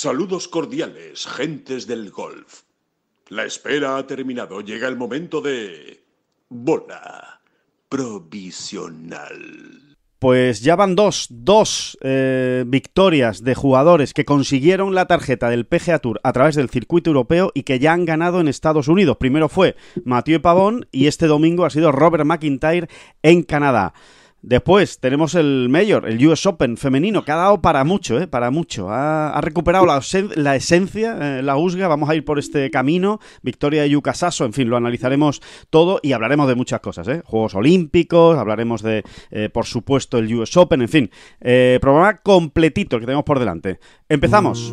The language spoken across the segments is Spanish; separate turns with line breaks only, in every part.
Saludos cordiales, gentes del golf. La espera ha terminado, llega el momento de... Bola provisional.
Pues ya van dos, dos eh, victorias de jugadores que consiguieron la tarjeta del PGA Tour a través del circuito europeo y que ya han ganado en Estados Unidos. Primero fue Mathieu Pavón y este domingo ha sido Robert McIntyre en Canadá. Después tenemos el Mayor, el US Open femenino, que ha dado para mucho, ¿eh? para mucho. Ha, recuperado la, esencia, eh, la USGA, vamos a ir por este camino. Victoria de Yuka en fin, lo analizaremos todo y hablaremos de muchas cosas. ¿eh? Juegos Olímpicos, hablaremos de, eh, por supuesto, el US Open, en fin. Eh, programa completito que tenemos por delante. Empezamos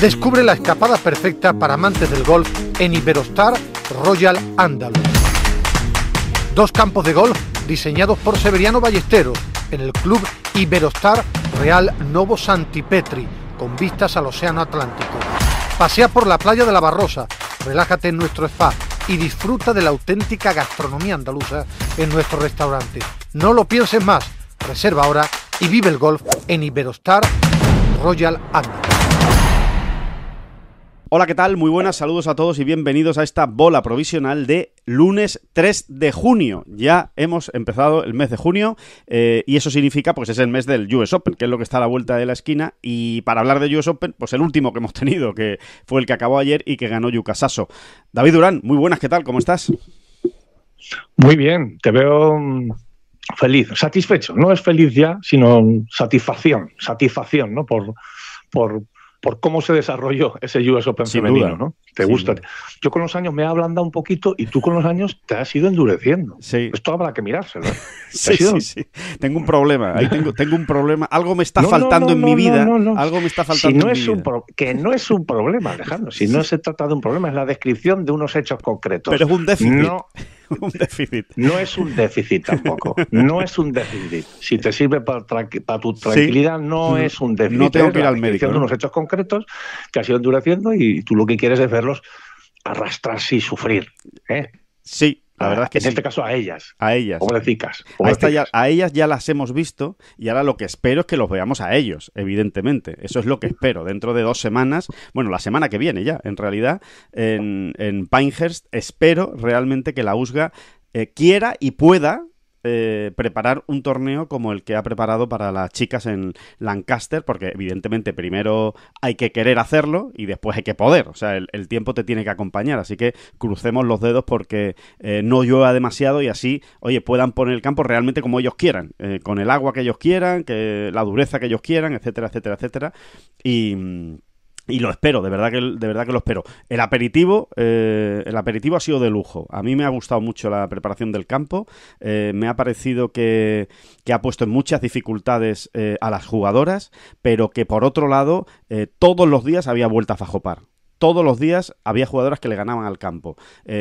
descubre la escapada perfecta para amantes del golf en Iberostar Royal Andalus. Dos campos de golf diseñados por Severiano Ballesteros en el club Iberostar Real Novo Santipetri, con vistas al Océano Atlántico. Pasea por la playa de la Barrosa, relájate en nuestro spa y disfruta de la auténtica gastronomía andaluza en nuestro restaurante. No lo pienses más, reserva ahora y vive el golf en
Iberostar Royal Andalus. Hola, ¿qué tal? Muy buenas, saludos a todos y bienvenidos a esta bola provisional de lunes 3 de junio. Ya hemos empezado el mes de junio eh, y eso significa, pues es el mes del US Open, que es lo que está a la vuelta de la esquina. Y para hablar de US Open, pues el último que hemos tenido, que fue el que acabó ayer y que ganó Yuka David Durán, muy buenas, ¿qué tal? ¿Cómo estás? Muy bien, te veo mm, feliz, satisfecho. No es feliz ya, sino satisfacción,
satisfacción, ¿no? Por, por por cómo se desarrolló ese US Open femenino, ¿no? te gusta. Yo con los años me he ablandado un poquito y tú con los años te has ido endureciendo.
Esto habrá que mirárselo. ¿eh? sí, sí, Tengo un problema. Ahí tengo, tengo un problema. Algo me está faltando en mi vida. Algo me está faltando en mi vida. Que no es un problema, Alejandro. Si no
se trata de un problema, es la descripción de unos hechos concretos. Pero es un déficit. un déficit. No es un déficit tampoco. No es un déficit. Si te sirve para, para tu tranquilidad, no es un déficit. No tengo que ir al médico. De unos hechos concretos que has ido endureciendo y tú lo que quieres
es los arrastrarse y sufrir. ¿eh? Sí, la ah, verdad es que en este caso a ellas. A ellas. a, ya, ellas ya las hemos visto y ahora lo que espero es que los veamos a ellos, evidentemente. Eso es lo que espero. Dentro de dos semanas, bueno, la semana que viene ya, en realidad, en, Pinehurst, espero realmente que la USGA eh, quiera y pueda eh, preparar un torneo como el que ha preparado para las chicas en Lancaster, porque evidentemente primero hay que querer hacerlo y después hay que poder, o sea, el, tiempo te tiene que acompañar, así que crucemos los dedos porque eh, no llueva demasiado y así, oye, puedan poner el campo realmente como ellos quieran, eh, con el agua que ellos quieran, que la dureza que ellos quieran, etcétera, etcétera, etcétera, y mm, y lo espero, de verdad que, de verdad que lo espero. El aperitivo, eh, el aperitivo ha sido de lujo. A mí me ha gustado mucho la preparación del campo. Eh, me ha parecido que, que, ha puesto en muchas dificultades eh, a las jugadoras, pero que por otro lado, todos los días había vuelta a fajopar todos los días había jugadoras que le ganaban al campo.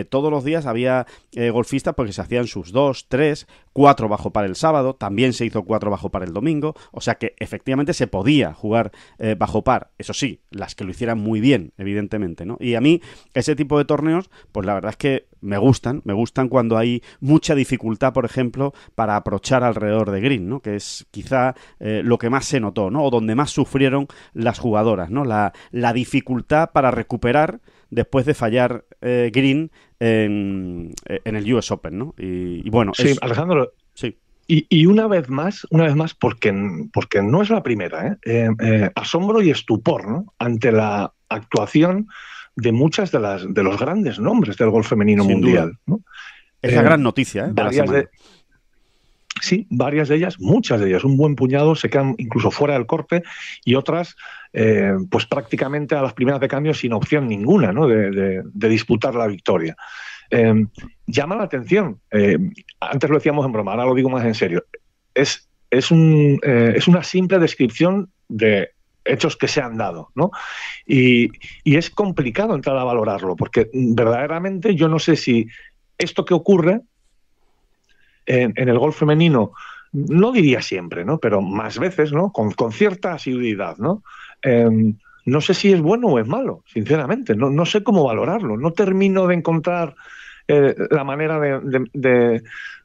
todos los días había golfistas porque pues, se hacían sus dos, tres, 4 bajo par el sábado, también se hizo 4 bajo par el domingo, o sea que efectivamente se podía jugar eh, bajo par, eso sí, las que lo hicieran muy bien, evidentemente, ¿no? Y a mí ese tipo de torneos, pues la verdad es que me gustan, me gustan cuando hay mucha dificultad, por ejemplo, para aprochar alrededor de Green, ¿no? Que es quizá eh, lo que más se notó, ¿no? O donde más sufrieron las jugadoras, ¿no? La, la dificultad para recuperar después de fallar eh, Green en, eh, el US Open, ¿no? Y, bueno, Alejandro. Sí. Y, una vez más, una vez más, porque, porque no es la
primera, ¿eh? asombro y estupor ante la actuación de muchas de las de los grandes nombres del golf femenino mundial. Es la gran
noticia, ¿eh?
Sí, varias de ellas, muchas de ellas, un buen puñado se quedan incluso fuera del corte y otras, eh, pues prácticamente a las primeras de cambio sin opción ninguna ¿no? de, disputar la victoria. Em, llama la atención, eh, antes lo decíamos en broma, ahora lo digo más en serio, es, es, eh, es una simple descripción de hechos que se han dado, ¿no? Y, y es complicado entrar a valorarlo, porque verdaderamente yo no sé si esto que ocurre en, el golf femenino, no diría siempre, ¿no? Pero más veces, ¿no? Con, cierta asiduidad, ¿no? Em, no sé si es bueno o es malo, sinceramente, no, sé cómo valorarlo, no termino de encontrar eh, la manera de,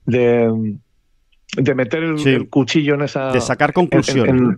de, meter el, cuchillo en esa. De sacar conclusiones.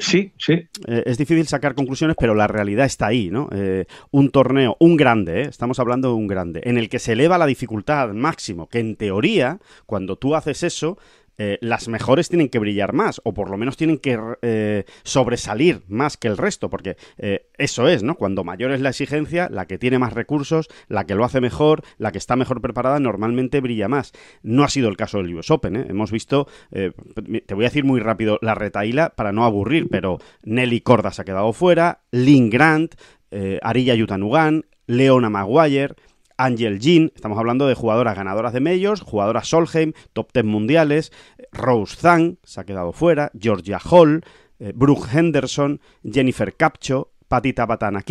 Sí, sí. Eh, es difícil sacar conclusiones, pero la realidad está ahí, ¿no? Eh, un torneo, un grande, ¿eh? estamos hablando de un grande, en el que se eleva la dificultad máximo, que en teoría, cuando tú haces eso, eh, las mejores tienen que brillar más, o por lo menos tienen que eh, sobresalir más que el resto, porque eh, eso es, ¿no? Cuando mayor es la exigencia, la que tiene más recursos, la que lo hace mejor, la que está mejor preparada, normalmente brilla más. No ha sido el caso del US Open, Hemos visto, te voy a decir muy rápido la retaíla para no aburrir, pero Nelly Cordas se ha quedado fuera, Lynn Grant, Arilla Yutanugan, Leona Maguire Angel Jean, estamos hablando de jugadoras ganadoras de medios, jugadoras Solheim, top 10 mundiales, Rose Zhang, se ha quedado fuera, Georgia Hall, eh, Brooke Henderson, Jennifer Capcho, Patita Batana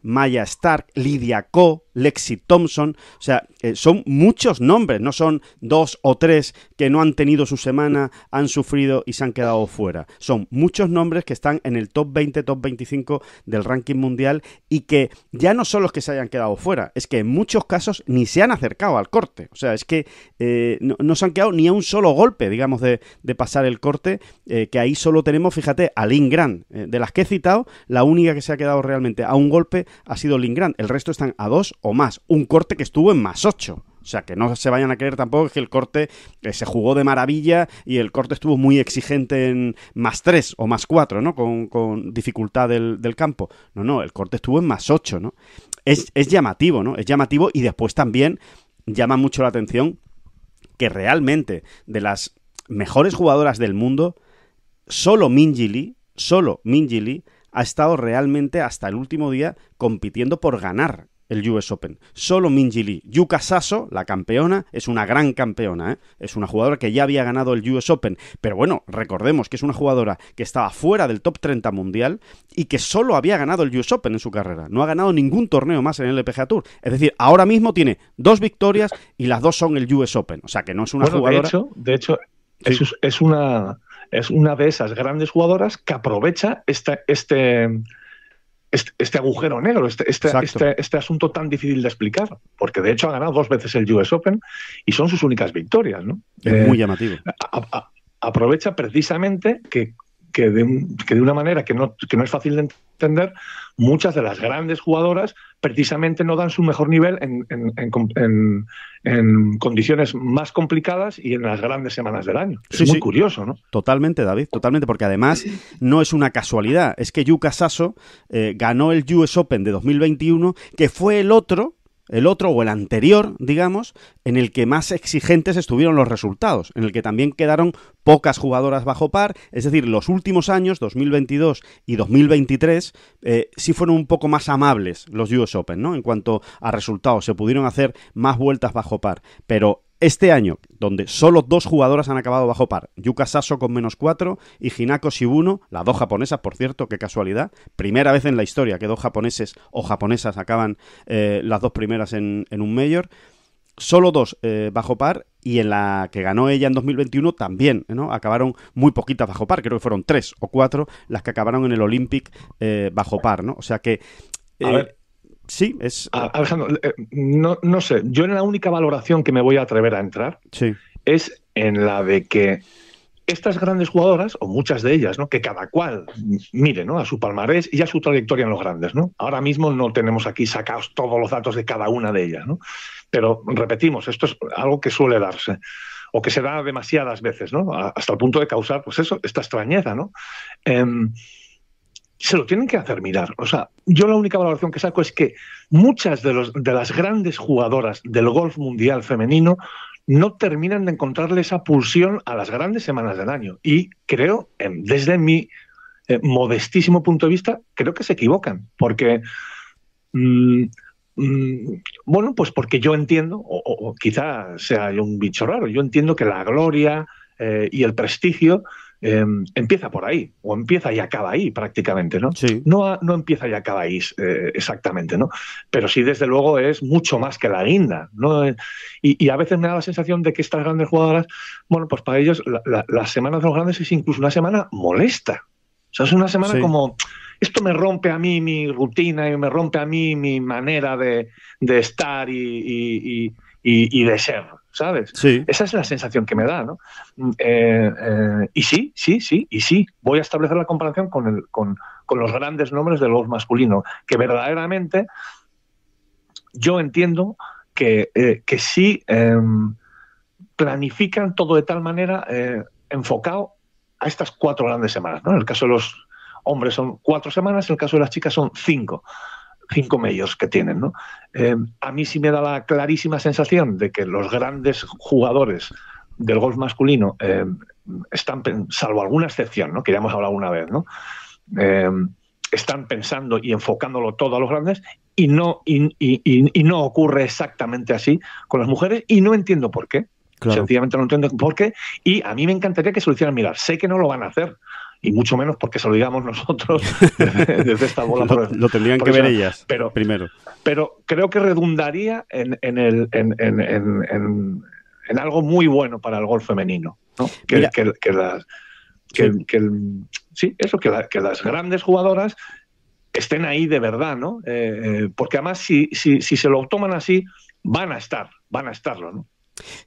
Maya Stark, Lydia Ko, Lexi Thompson, o sea, eh, son muchos nombres, no son dos o tres que no han tenido su semana, han sufrido y se han quedado fuera. Son muchos nombres que están en el top 20, top 25 del ranking mundial y que ya no son los que se hayan quedado fuera, es que en muchos casos ni se han acercado al corte. O sea, es que eh, no, se han quedado ni a un solo golpe, digamos, de, pasar el corte, eh, que ahí solo tenemos, fíjate, a Lingran. Eh, de las que he citado, la única que se ha quedado realmente a un golpe ha sido Lingran. El resto están a dos o más. Un corte que estuvo en más ocho. O sea, que no se vayan a creer tampoco que el corte eh, se jugó de maravilla y el corte estuvo muy exigente en más 3 o más 4, ¿no? Con, dificultad del, campo. No, no, el corte estuvo en más 8, ¿no? Es, llamativo, ¿no? Es llamativo y después también llama mucho la atención que realmente de las mejores jugadoras del mundo, solo Minji Lee, solo Minji ha estado realmente hasta el último día compitiendo por ganar el US Open. Solo Minji Lee. Yuka Sasso, la campeona, es una gran campeona. ¿eh? Es una jugadora que ya había ganado el US Open. Pero bueno, recordemos que es una jugadora que estaba fuera del top 30 mundial y que solo había ganado el US Open en su carrera. No ha ganado ningún torneo más en el LPGA Tour. Es decir, ahora mismo tiene dos victorias y las dos son el US Open. O sea que no es una jugadora. De
hecho, de hecho es, una, es una de esas grandes jugadoras que aprovecha esta, este este, este, agujero negro, este, este, este, asunto tan difícil de explicar, porque de hecho ha ganado dos veces el US Open y son sus únicas
victorias. ¿no? Es eh, muy llamativo.
aprovecha precisamente que, que, de, una manera que no, que no es fácil de entender, muchas de las grandes jugadoras precisamente no dan su mejor nivel en, en, en, en condiciones más
complicadas y en las grandes semanas del año. es muy curioso, ¿no? Totalmente, David, totalmente, porque además no es una casualidad. Es que Yuka Sasso eh, ganó el US Open de 2021, que fue el otro el otro o el anterior, digamos, en el que más exigentes estuvieron los resultados, en el que también quedaron pocas jugadoras bajo par, es decir, los últimos años, 2022 y 2023, eh, sí fueron un poco más amables los US Open, ¿no? En cuanto a resultados, se pudieron hacer más vueltas bajo par, pero este año, donde solo dos jugadoras han acabado bajo par, Yuka Sasso con menos cuatro y Hinako Shibuno, las dos japonesas, por cierto, qué casualidad, primera vez en la historia que dos japoneses o japonesas acaban eh, las dos primeras en, un mayor, solo dos eh, bajo par y en la que ganó ella en 2021 también, ¿no? Acabaron muy poquitas bajo par, creo que fueron tres o cuatro las que acabaron en el Olympic eh, bajo par, ¿no? O sea que... Sí, es. Alejandro,
eh, no, sé. Yo en la única valoración que me voy a atrever a entrar sí. es en la de que estas grandes jugadoras, o muchas de ellas, ¿no? que cada cual mire ¿no? a su palmarés y a su trayectoria en los grandes. ¿no? Ahora mismo no tenemos aquí sacados todos los datos de cada una de ellas, ¿no? pero repetimos, esto es algo que suele darse o que se da demasiadas veces, ¿no? hasta el punto de causar pues eso, esta extrañeza. ¿no? Em, se lo tienen que hacer mirar. O sea, yo la única valoración que saco es que muchas de, los, de las grandes jugadoras del golf mundial femenino no terminan de encontrarle esa pulsión a las grandes semanas del año. Y creo, em, desde mi eh, modestísimo punto de vista, creo que se equivocan, porque... Mm, mm, bueno, pues porque yo entiendo, o, quizá sea un bicho raro, yo entiendo que la gloria eh, y el prestigio Em, empieza por ahí, o empieza y acaba ahí prácticamente, ¿no? Sí. No, no empieza y acaba ahí eh, exactamente, ¿no? Pero sí, desde luego, es mucho más que la guinda, ¿no? Y, a veces me da la sensación de que estas grandes jugadoras, bueno, pues para ellos la, semana de los grandes es incluso una semana molesta. O sea, es una semana como esto me rompe a mí mi rutina y me rompe a mí mi manera de, estar y, de ser. ¿sabes? Esa es la sensación que me da, ¿no? Mm, eh, eh, y sí, sí, sí, y sí, voy a establecer la comparación con, los grandes nombres del golf masculino, que verdaderamente yo entiendo que, eh, sí em, planifican todo de tal manera enfocado a estas cuatro grandes semanas, En el caso de los hombres son cuatro semanas, en el caso de las chicas son cinco cinco medios que tienen. Eh, a mí sí me da la clarísima sensación de que los grandes jugadores del golf masculino eh, están, salvo alguna excepción, ¿no? que ya hemos hablado una vez, ¿no? Eh, están pensando y enfocándolo todo a los grandes y no, y, no ocurre exactamente así con las mujeres y no entiendo por qué. Sencillamente no entiendo por qué. Y a mí me encantaría que se lo hicieran mirar. Sé que no lo van a hacer y mucho menos porque se lo digamos nosotros desde, esta bola. lo, tendrían que ver ellas primero. Pero creo que redundaría en, en el, en, en, algo muy bueno para el gol femenino. Que, que, que, las, sí. eso, que, que las grandes jugadoras estén ahí de verdad, ¿no? Eh, eh, porque además si, si, si se lo toman así, van a estar, van a estarlo, ¿no?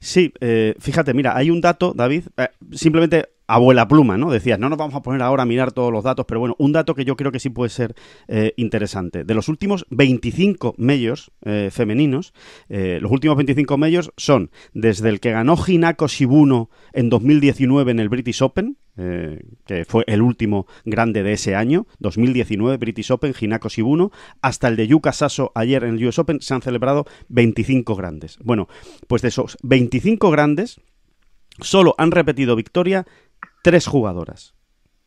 Sí, eh, fíjate, mira, hay un dato, David, eh, simplemente abuela pluma, ¿no? Decías, no nos vamos a poner ahora a mirar todos los datos, pero bueno, un dato que yo creo que sí puede ser eh, interesante. De los últimos 25 medios femeninos, los últimos 25 medios son desde el que ganó Hinako Shibuno en 2019 en el British Open, eh, que fue el último grande de ese año, 2019, British Open, Hinako Shibuno, hasta el de Yuka Sasso ayer en el US Open, se han celebrado 25 grandes. Bueno, pues de esos 25 grandes, solo han repetido victoria tres jugadoras.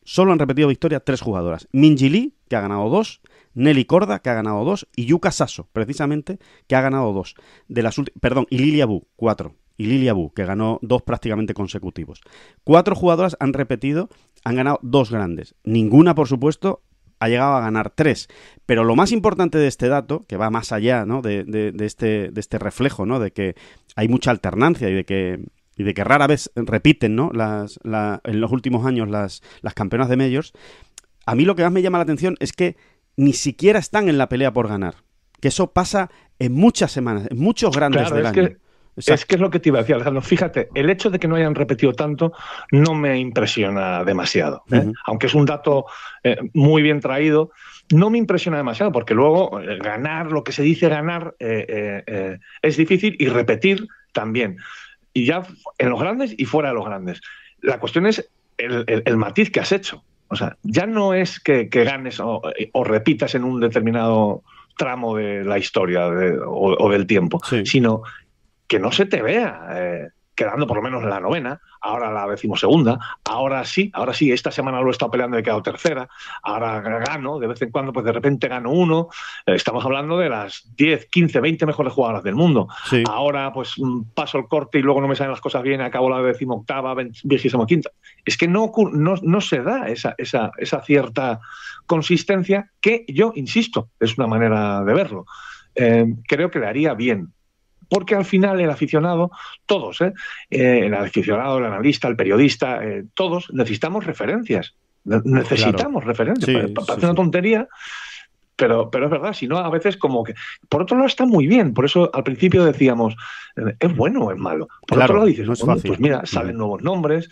Solo han repetido victoria tres jugadoras. Minji Lee, que ha ganado dos, Nelly Corda, que ha ganado dos, y Yuka Sasso, precisamente, que ha ganado dos. De las perdón, y Lilia Bu, cuatro y Lilia Bu, que ganó dos prácticamente consecutivos. Cuatro jugadoras han repetido, han ganado dos grandes. Ninguna, por supuesto, ha llegado a ganar tres. Pero lo más importante de este dato, que va más allá de, este, de este reflejo, ¿no? de que hay mucha alternancia y de que de que rara vez repiten ¿no? las, en los últimos años las, las campeonas de Majors, a mí lo que más me llama la atención es que ni siquiera están en la pelea por ganar. Que eso pasa en muchas semanas, en muchos grandes del año. Es
que es lo que te iba a decir, Alejandro. Fíjate, el hecho de que no hayan repetido tanto no me impresiona demasiado. ¿eh? Aunque es un dato eh, muy bien traído, no me impresiona demasiado, porque luego eh, ganar, lo que se dice ganar, es difícil y repetir también. Y ya en los grandes y fuera de los grandes. La cuestión es el, matiz que has hecho. O sea, ya no es que, ganes o, repitas en un determinado tramo de la historia o, del tiempo, sino que no se te vea. Eh, quedando por lo menos la novena, ahora la segunda ahora sí, ahora sí, esta semana lo he estado peleando y he quedado tercera, ahora gano, de vez en cuando, pues de repente gano uno, eh, estamos hablando de las 10, 15, 20 mejores jugadoras del mundo, ahora pues mm, paso el corte y luego no me salen las cosas bien, acabo la decimoctava, vigésimo quinta, es que no, no, no se da esa, esa, esa cierta consistencia que yo, insisto, es una manera de verlo. Eh, creo que le haría bien porque al final el aficionado, todos, ¿eh? eh el aficionado, el analista, el periodista, eh, todos necesitamos referencias.
Necesitamos
referencias. Parece una tontería. Pero, pero es verdad, si no, a veces como que... Por otro lado está muy bien, por eso al principio decíamos, eh, ¿es bueno o es malo? Por otro lado dices, pues mira, salen mm. nuevos nombres,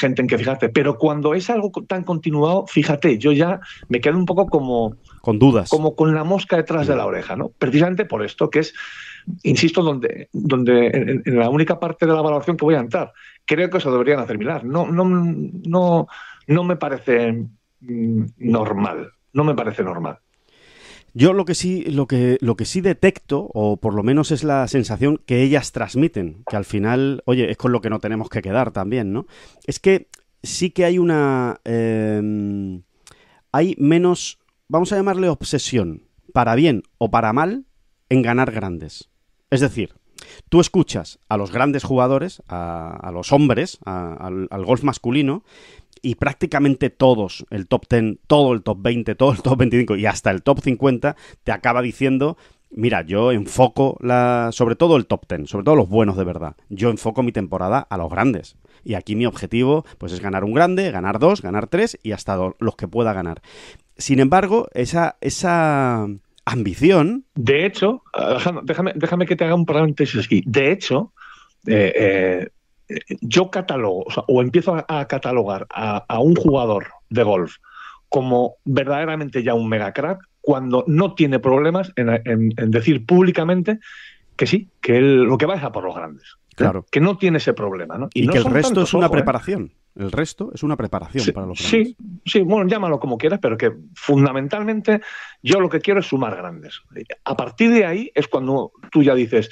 gente en que fijarte, pero cuando es algo tan continuado, fíjate, yo ya me quedo un poco como... Con dudas. Como con la mosca detrás de la oreja, ¿no? Precisamente por esto, que es insisto, donde, donde en, la única parte de la valoración que voy a entrar. Creo que eso deberían terminar. No, no, no, no me parece mm, normal. No me parece normal.
Yo lo que sí, lo que, lo que sí detecto, o por lo menos es la sensación que ellas transmiten, que al final, oye, es con lo que no tenemos que quedar también, ¿no? Es que sí que hay una. Em, hay menos. Vamos a llamarle obsesión, para bien o para mal, en ganar grandes. Es decir, tú escuchas a los grandes jugadores, a, los hombres, al, golf masculino, y prácticamente todos, el top 10, todo el top 20, todo el top 25 y hasta el top 50, te acaba diciendo... Mira, yo enfoco la, sobre todo el top 10, sobre todo los buenos de verdad. Yo enfoco mi temporada a los grandes. Y aquí mi objetivo pues es ganar un grande, ganar dos, ganar tres y hasta los que pueda ganar. Sin embargo, esa, esa ambición. De hecho, déjame, déjame que te haga un paréntesis aquí. De hecho, eh,
eh, yo catalogo, o, empiezo a, catalogar a, un jugador de golf como verdaderamente ya un mega crack cuando no tiene problemas en, decir públicamente que sí, que él lo que va es a por los grandes. ¿eh? Claro. Que no tiene ese problema, ¿no? Y, que el resto es una ¿eh? preparación.
El resto es una preparación para los Sí,
sí, bueno, llámalo como quieras, pero que fundamentalmente yo lo que quiero es sumar grandes. A partir de ahí es cuando tú ya dices,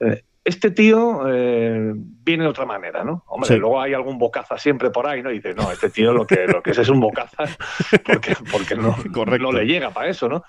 eh, este tío eh, viene de otra manera, ¿no? Hombre, luego hay algún bocaza siempre por ahí, ¿no? Y dice, no, este tío lo que, es es un bocaza porque, no, le llega para eso, ¿no?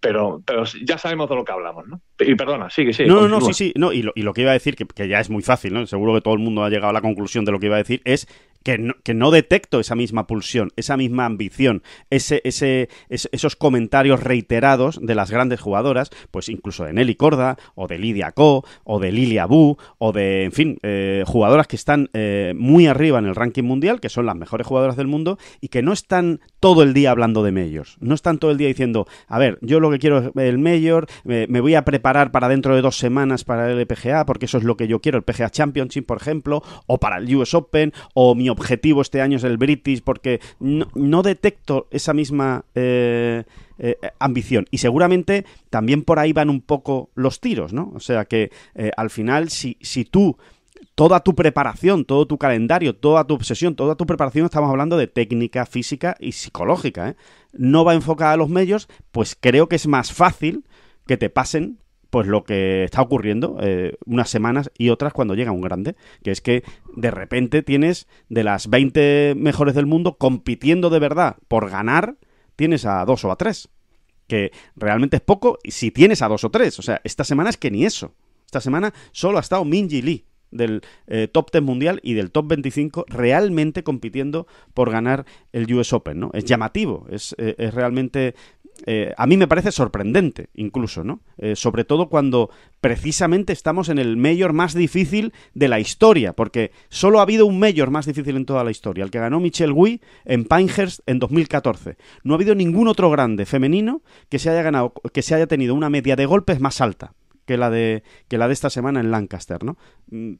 Pero, ya sabemos de lo que hablamos, ¿no? Y perdona, sigue, sigue. No, no, sí, sí.
No, y, lo, que iba a decir, que, ya es muy fácil, ¿no? Seguro que todo el mundo ha llegado a la conclusión de lo que iba a decir, es que no, detecto esa misma pulsión, esa misma ambición, ese, ese, esos comentarios reiterados de las grandes jugadoras, pues incluso de Nelly Corda, o de Lidia Co, o de Lilia Bu, o de, en fin, eh, jugadoras que están eh, muy arriba en el ranking mundial, que son las mejores jugadoras del mundo, y que no están todo el día hablando de Majors, no están todo el día diciendo, a ver, yo lo que quiero es el Major, me, me voy a preparar para dentro de dos semanas para el PGA, porque eso es lo que yo quiero, el PGA Championship, por ejemplo, o para el US Open, o mi objetivo este año es el British, porque no, detecto esa misma eh, eh, ambición. Y seguramente también por ahí van un poco los tiros, ¿no? O sea que eh, al final, si, si tú toda tu preparación, todo tu calendario, toda tu obsesión, toda tu preparación, estamos hablando de técnica, física y psicológica, no va enfocada a los medios, pues creo que es más fácil que te pasen pues lo que está ocurriendo eh, unas semanas y otras cuando llega un grande, que es que de repente tienes de las 20 mejores del mundo compitiendo de verdad por ganar, tienes a dos o a tres, que realmente es poco si tienes a dos o tres, o sea, esta semana es que ni eso, esta semana solo ha estado Minji Lee del eh, top 10 mundial y del top 25 realmente compitiendo por ganar el US Open, ¿no? Es llamativo, es, eh, es realmente eh, a mí me parece sorprendente, incluso, ¿no? Eh, sobre todo cuando precisamente estamos en el mayor más difícil de la historia, porque solo ha habido un mayor más difícil en toda la historia, el que ganó Michelle Wee en Pinehurst en 2014. No ha habido ningún otro grande femenino que se haya ganado, que se haya tenido una media de golpes más alta que la de, que la de esta semana en Lancaster, ¿no? Mm,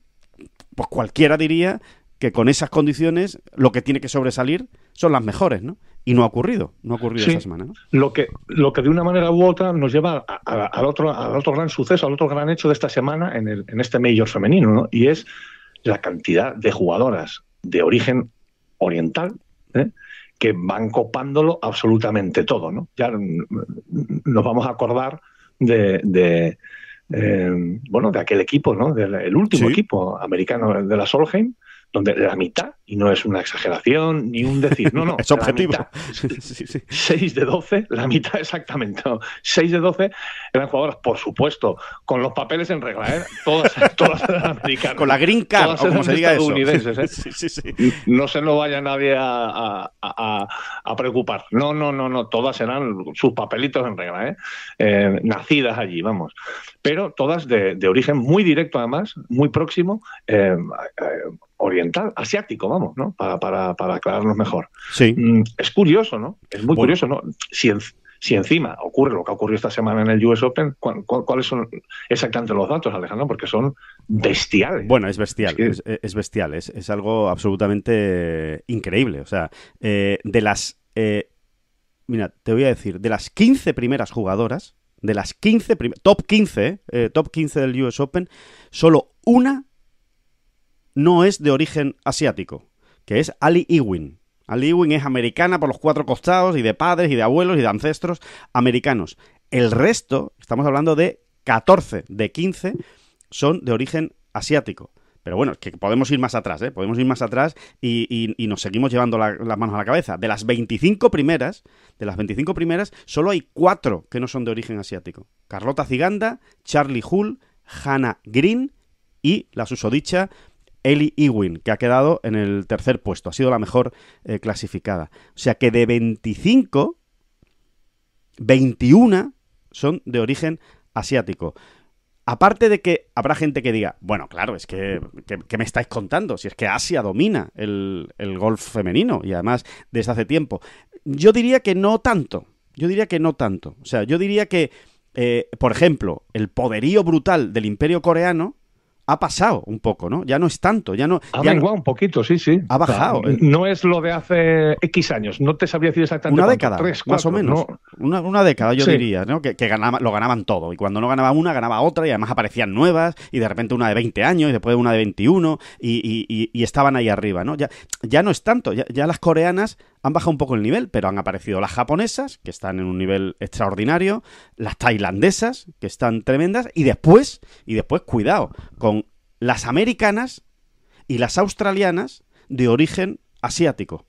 pues cualquiera diría que con esas condiciones lo que tiene que sobresalir son las mejores, ¿no? Y no ha ocurrido, no ha ocurrido esta semana. Lo, que, lo que de una manera u otra nos lleva al, otro,
al otro gran suceso, al otro gran hecho de esta semana en, el, en este Major femenino, ¿no? y es la cantidad de jugadoras de origen oriental ¿eh? que van copándolo absolutamente todo. ¿no? Ya nos vamos a acordar de, eh, bueno, de aquel equipo, ¿no? del último equipo americano de la Solheim, donde la mitad, y no es una exageración ni un decir, no, no. es objetivo. seis sí, sí. 6 de 12, la mitad exactamente. Seis de 12 eran jugadoras, por supuesto, con los papeles en regla, ¿eh? todas, eran americanas.
Con la green
card, o como se
diga estadounidenses, ¿eh? No se lo vaya nadie a, preocupar. No, no, no, no, todas eran sus papelitos en regla, ¿eh? nacidas allí, vamos. Pero todas de, de, origen muy directo, además, muy próximo, oriental, asiático, vamos, ¿no? Para, para, para aclararnos mejor. Sí. Mm, es curioso, ¿no? Es muy curioso, ¿no? Si, si encima ocurre lo que ocurrió esta semana en el US Open, ¿cuáles son exactamente los datos, Alejandro? Porque son bestiales.
Bueno, es bestial, es, bestial, es, algo absolutamente increíble. O sea, eh, de las... Eh, mira, te voy a decir, de las 15 primeras jugadoras, de las 15, top 15, eh, top 15 del US Open, solo una no es de origen asiático, que es Ali Ewing. Ali Ewing es americana por los cuatro costados y de padres y de abuelos y de ancestros americanos. El resto, estamos hablando de 14 de 15, son de origen asiático. Pero bueno, es que podemos ir más atrás, ¿eh? Podemos ir más atrás y, nos seguimos llevando las manos a la cabeza. De las 25 primeras, de las 25 primeras, solo hay cuatro que no son de origen asiático. Carlota Ziganda, Charlie Hull, Hannah Green y la susodicha Ellie Ewing, que ha quedado en el tercer puesto, ha sido la mejor eh, clasificada. O sea que de 25, 21 son de origen asiático. Aparte de que habrá gente que diga, bueno, claro, es que, ¿qué me estáis contando, si es que Asia domina el, golf femenino y además desde hace tiempo. Yo diría que no tanto, yo diría que no tanto. O sea, yo diría que, eh, por ejemplo, el poderío brutal del imperio coreano ha pasado un poco, ¿no? Ya no es tanto, ya no... Ha ya un poquito, sí, sí. Ha bajado. ¿eh?
no es lo de hace X años, no te sabría decir
exactamente Una década, más o menos.
Una, una, década, yo diría, ¿no? Que, lo ganaban todo. Y cuando no ganaba una, ganaba otra y además aparecían nuevas y de repente una de 20 años y después una de 21 y, estaban ahí arriba, ¿no? Ya, ya no es tanto, ya las coreanas han bajado un poco el nivel, pero han aparecido las japonesas, que están en un nivel extraordinario, las tailandesas, que están tremendas, y después, y después, cuidado, con las americanas y las australianas de origen asiático.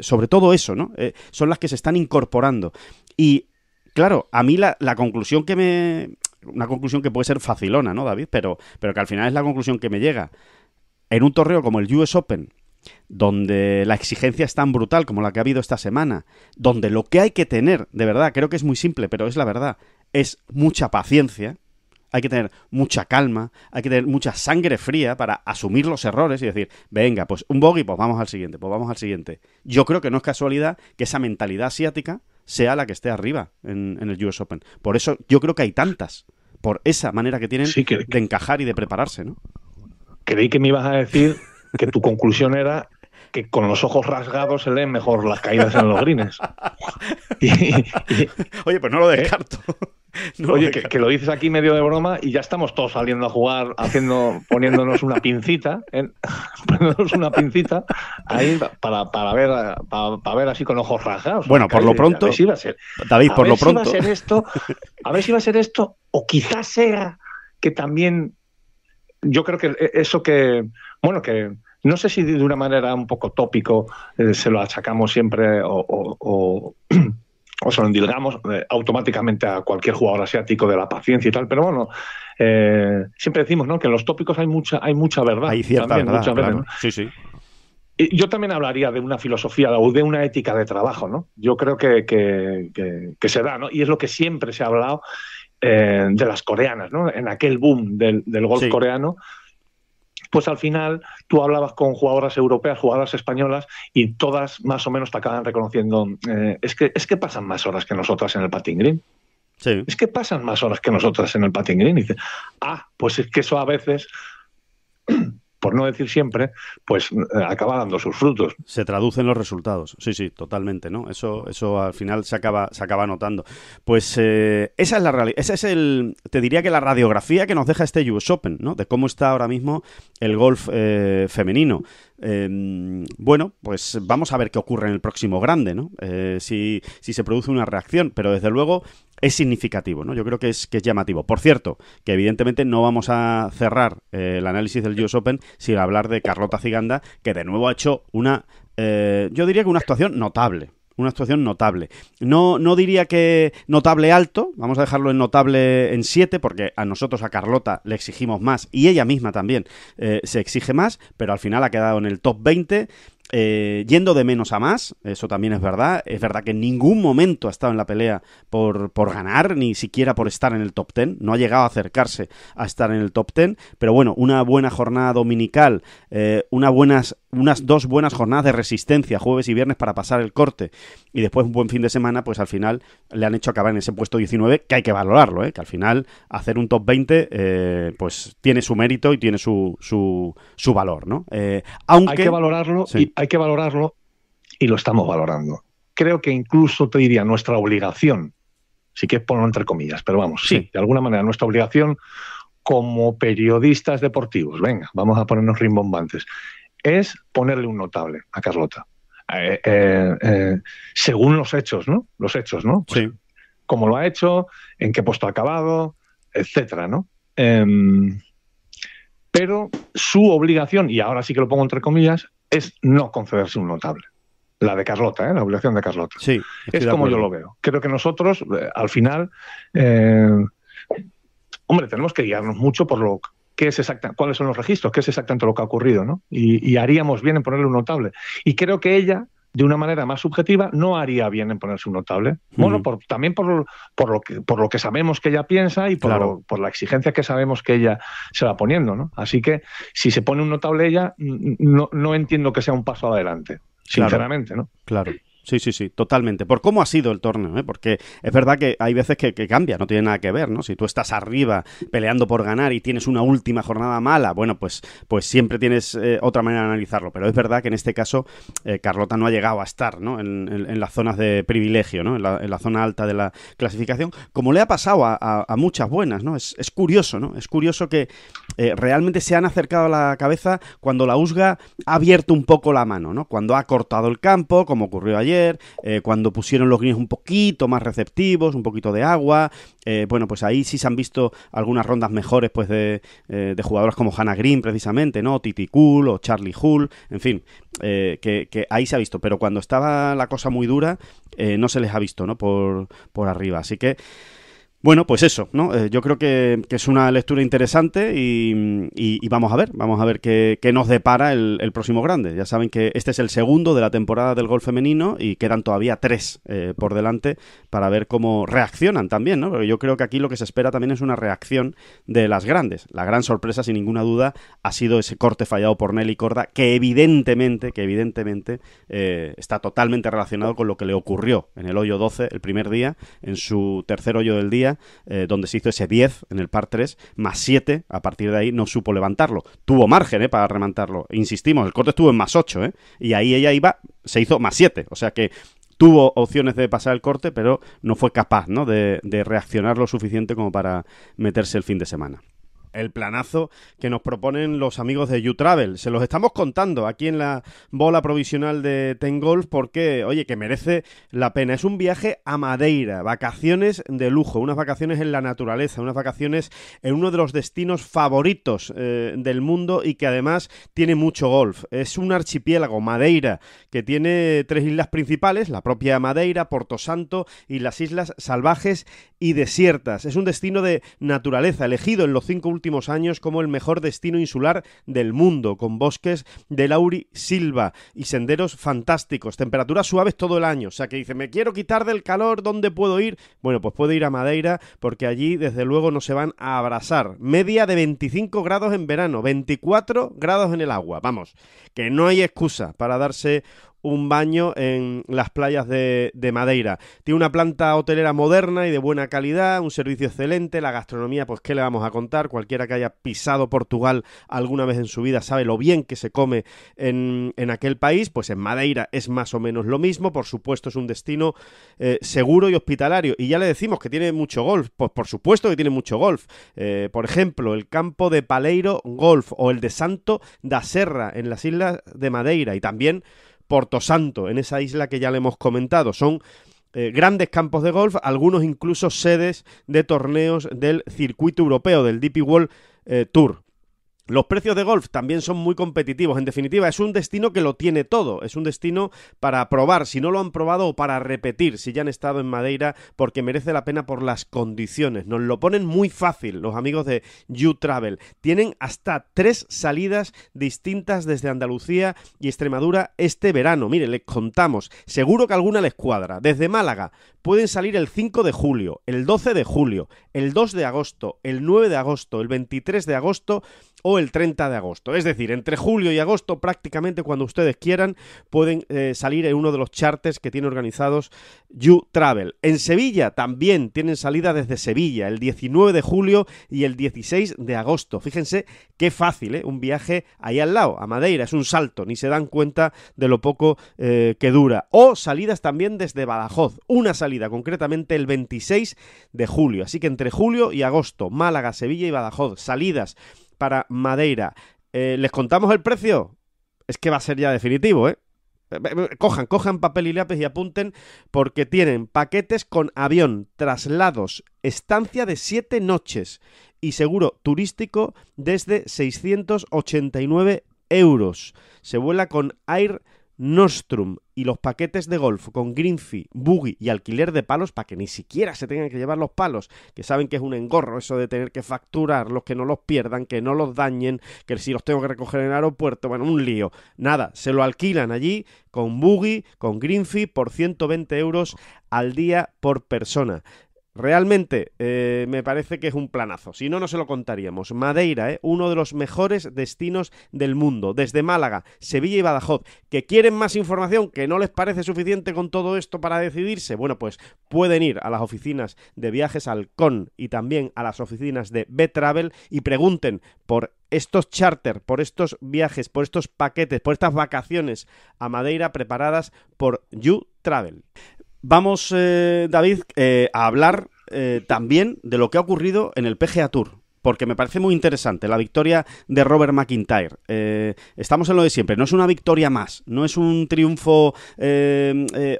Sobre todo eso, ¿no? Eh, son las que se están incorporando. Y, claro, a mí la, conclusión que me... Una conclusión que puede ser facilona, ¿no, David? Pero, pero que al final es la conclusión que me llega. En un torneo como el US Open, donde la exigencia es tan brutal como la que ha habido esta semana, donde lo que hay que tener, de verdad, creo que es muy simple, pero es la verdad, es mucha paciencia, hay que tener mucha calma, hay que tener mucha sangre fría para asumir los errores y decir, venga, pues un bogey, pues vamos al siguiente, pues vamos al siguiente. Yo creo que no es casualidad que esa mentalidad asiática sea la que esté arriba en, el US Open. Por eso yo creo que hay tantas, por esa manera que tienen de encajar y de prepararse, ¿no? Creí que me ibas a decir
que tu conclusión era que con los ojos rasgados se leen mejor las caídas en los grines. Oye, pues no lo ¿eh? descarto. Oye, Que, lo dices aquí medio de broma y ya estamos todos saliendo a jugar, haciendo, poniéndonos una pincita, ¿eh? poniéndonos una pincita ahí para, ver para, ver así con ojos rasgados. Bueno, por lo pronto, si a ser, David, por lo si pronto, a, esto, a ver si va a ser esto o quizás sea que también, yo creo que eso que, bueno, que no sé si de una manera un poco tópico eh, se lo achacamos siempre o, o, se lo endilgamos eh, automáticamente a cualquier jugador asiático de la paciencia y tal, pero bueno, eh, siempre decimos ¿no? que en los tópicos hay mucha, hay mucha verdad. Hay cierta verdad, Sí, sí. Y yo también hablaría de una filosofía o de una ética de trabajo, ¿no? Yo creo que, se da, ¿no? Y es lo que siempre se ha hablado de las coreanas, ¿no? En aquel boom del, del golf coreano, pues al final tú hablabas con jugadoras europeas, jugadoras españolas y todas más o menos te acaban reconociendo, eh, es, que, es que pasan más horas que nosotras en el patín green. Sí. Es que pasan más horas que nosotras en el patín green. Y dices, ah, pues es que eso a veces por no decir siempre, pues eh, acaba dando sus
frutos. Se traducen los resultados, sí, sí, totalmente, ¿no? Eso, eso al final se acaba, se acaba notando. Pues eh, esa es la realidad, esa es el, te diría que la radiografía que nos deja este US Open, ¿no? De cómo está ahora mismo el golf eh, femenino. Em, bueno, pues vamos a ver qué ocurre en el próximo grande, ¿no? si, si se produce una reacción, pero desde luego es significativo, ¿no? Yo creo que es, que es llamativo. Por cierto, que evidentemente no vamos a cerrar eh, el análisis del US Open sin hablar de Carlota Ciganda, que de nuevo ha hecho una, eh, yo diría que una actuación notable. Una actuación notable. No, no diría que notable alto, vamos a dejarlo en notable en 7, porque a nosotros, a Carlota, le exigimos más y ella misma también eh, se exige más, pero al final ha quedado en el top 20 eh, yendo de menos a más, eso también es verdad. Es verdad que en ningún momento ha estado en la pelea por, por ganar, ni siquiera por estar en el top ten No ha llegado a acercarse a estar en el top ten Pero bueno, una buena jornada dominical, eh, unas dos buenas jornadas de resistencia, jueves y viernes, para pasar el corte. Y después un buen fin de semana, pues al final le han hecho acabar en ese puesto 19, que hay que valorarlo, eh, que al final hacer un top 20, pues tiene su mérito y tiene su, su, valor. ¿no? aunque, hay que valorarlo
hay que valorarlo y lo estamos valorando. Creo que incluso te diría nuestra obligación, si quieres ponerlo entre comillas, pero vamos, sí. de alguna manera nuestra obligación como periodistas deportivos, venga, vamos a ponernos rimbombantes, es ponerle un notable a Carlota. Eh, eh, eh, según los hechos, ¿no? Los hechos, ¿no? Pues, sí. Cómo lo ha hecho, en qué puesto ha acabado, etcétera, ¿no? Em, pero su obligación, y ahora sí que lo pongo entre comillas, es no concederse un notable. La de Carlota, ¿eh? la obligación de Carlota. Sí, es como yo lo veo. Creo que nosotros, eh, al final, eh, hombre, tenemos que guiarnos mucho por lo que es exacta, cuáles son los registros, qué es exactamente lo que ha ocurrido, ¿no? y, haríamos bien en ponerle un notable. Y creo que ella de una manera más subjetiva, no haría bien en ponerse un notable. Bueno, por, también por, lo que, por lo que sabemos que ella piensa y por, por la exigencia que sabemos que ella se va poniendo. ¿no? Así que si se pone un notable ella, no, no
entiendo que sea un paso adelante,
sinceramente. ¿no?
claro. Sí, sí, sí, totalmente. Por cómo ha sido el torneo, ¿eh? porque es verdad que hay veces que, cambia, no tiene nada que ver, ¿no? Si tú estás arriba peleando por ganar y tienes una última jornada mala, bueno, pues, pues siempre tienes eh, otra manera de analizarlo. Pero es verdad que en este caso eh, Carlota no ha llegado a estar, ¿no? En, las zonas de privilegio, ¿no? En la, zona alta de la clasificación, como le ha pasado a, muchas buenas, ¿no? es curioso, ¿no? Es curioso que, eh, realmente se han acercado a la cabeza cuando la USGA ha abierto un poco la mano, ¿no? Cuando ha cortado el campo, como ocurrió ayer, eh, cuando pusieron los greens un poquito más receptivos, un poquito de agua, eh, bueno, pues ahí sí se han visto algunas rondas mejores, pues, de, de jugadoras como Hannah Green, precisamente, ¿no? Titi Cool o Charlie Hull, en fin, que, que, ahí se ha visto, pero cuando estaba la cosa muy dura, no se les ha visto, ¿no? Por, por arriba, así que... Bueno, pues eso, ¿no? Eh, yo creo que, es una lectura interesante y, vamos a ver, vamos a ver qué, nos depara el, próximo grande. Ya saben que este es el segundo de la temporada del gol femenino y quedan todavía tres eh, por delante para ver cómo reaccionan también, ¿no? yo creo que aquí lo que se espera también es una reacción de las grandes. La gran sorpresa, sin ninguna duda, ha sido ese corte fallado por Nelly Corda, que evidentemente, que evidentemente eh, está totalmente relacionado con lo que le ocurrió en el hoyo 12 el primer día, en su tercer hoyo del día eh, donde se hizo ese 10 en el par 3, más 7, a partir de ahí no supo levantarlo. Tuvo margen eh, para remantarlo Insistimos, el corte estuvo en más 8, eh, y ahí ella iba, se hizo más 7. O sea que tuvo opciones de pasar el corte, pero no fue capaz ¿no? de reaccionar lo suficiente como para meterse el fin de semana el planazo que nos proponen los amigos de YouTravel. Se los estamos contando aquí en la bola provisional de Ten Golf porque, oye, que merece la pena. Es un viaje a Madeira, vacaciones de lujo, unas vacaciones en la naturaleza, unas vacaciones en uno de los destinos favoritos eh, del mundo y que además tiene mucho golf. Es un archipiélago, Madeira, que tiene tres islas principales, la propia Madeira, Porto Santo y las islas salvajes y desiertas. Es un destino de naturaleza elegido en los cinco últimos años como el mejor destino insular del mundo, con bosques de lauri silva y senderos fantásticos, temperaturas suaves todo el año. O sea que dice, me quiero quitar del calor, ¿dónde puedo ir? Bueno, pues puedo ir a Madeira porque allí desde luego no se van a abrazar. Media de 25 grados en verano, 24 grados en el agua. Vamos, que no hay excusa para darse un baño en las playas de, Madeira. Tiene una planta hotelera moderna y de buena calidad, un servicio excelente, la gastronomía, pues qué le vamos a contar, cualquiera que haya pisado Portugal alguna vez en su vida sabe lo bien que se come en, en aquel país, pues en Madeira es más o menos lo mismo, por supuesto es un destino eh, seguro y hospitalario, y ya le decimos que tiene mucho golf, pues por supuesto que tiene mucho golf, eh, por ejemplo, el campo de Paleiro Golf o el de Santo da Serra en las islas de Madeira, y también Porto Santo, en esa isla que ya le hemos comentado. Son eh, grandes campos de golf, algunos incluso sedes de torneos del circuito europeo, del DP World eh, Tour. Los precios de golf también son muy competitivos. En definitiva, es un destino que lo tiene todo. Es un destino para probar, si no lo han probado, o para repetir, si ya han estado en Madeira, porque merece la pena por las condiciones. Nos lo ponen muy fácil los amigos de You Travel. Tienen hasta tres salidas distintas desde Andalucía y Extremadura este verano. Mire, les contamos. Seguro que alguna les cuadra. Desde Málaga pueden salir el 5 de julio, el 12 de julio, el 2 de agosto, el 9 de agosto, el 23 de agosto o el 30 de agosto. Es decir, entre julio y agosto, prácticamente cuando ustedes quieran, pueden eh, salir en uno de los chartes que tiene organizados You Travel. En Sevilla también tienen salida desde Sevilla el 19 de julio y el 16 de agosto. Fíjense qué fácil, ¿eh? un viaje ahí al lado, a Madeira, es un salto, ni se dan cuenta de lo poco eh, que dura. O salidas también desde Badajoz, una salida concretamente el 26 de julio. Así que entre julio y agosto, Málaga, Sevilla y Badajoz, salidas para Madeira. Eh, ¿Les contamos el precio? Es que va a ser ya definitivo, ¿eh? Eh, ¿eh? Cojan, cojan papel y lápiz y apunten porque tienen paquetes con avión, traslados, estancia de 7 noches y seguro turístico desde 689 euros. Se vuela con Air Nostrum y los paquetes de golf con green fee, buggy y alquiler de palos para que ni siquiera se tengan que llevar los palos, que saben que es un engorro eso de tener que facturar los que no los pierdan, que no los dañen, que si los tengo que recoger en el aeropuerto, bueno, un lío. Nada, se lo alquilan allí con buggy, con green por 120 euros al día por persona. Realmente eh, me parece que es un planazo, si no, no se lo contaríamos. Madeira, eh, uno de los mejores destinos del mundo, desde Málaga, Sevilla y Badajoz, que quieren más información, que no les parece suficiente con todo esto para decidirse, bueno, pues pueden ir a las oficinas de viajes Alcon y también a las oficinas de B-Travel y pregunten por estos charter, por estos viajes, por estos paquetes, por estas vacaciones a Madeira preparadas por You Travel. Vamos, eh, David, eh, a hablar eh, también de lo que ha ocurrido en el PGA Tour porque me parece muy interesante la victoria de Robert McIntyre. estamos en lo de siempre, no es una victoria más, no es un triunfo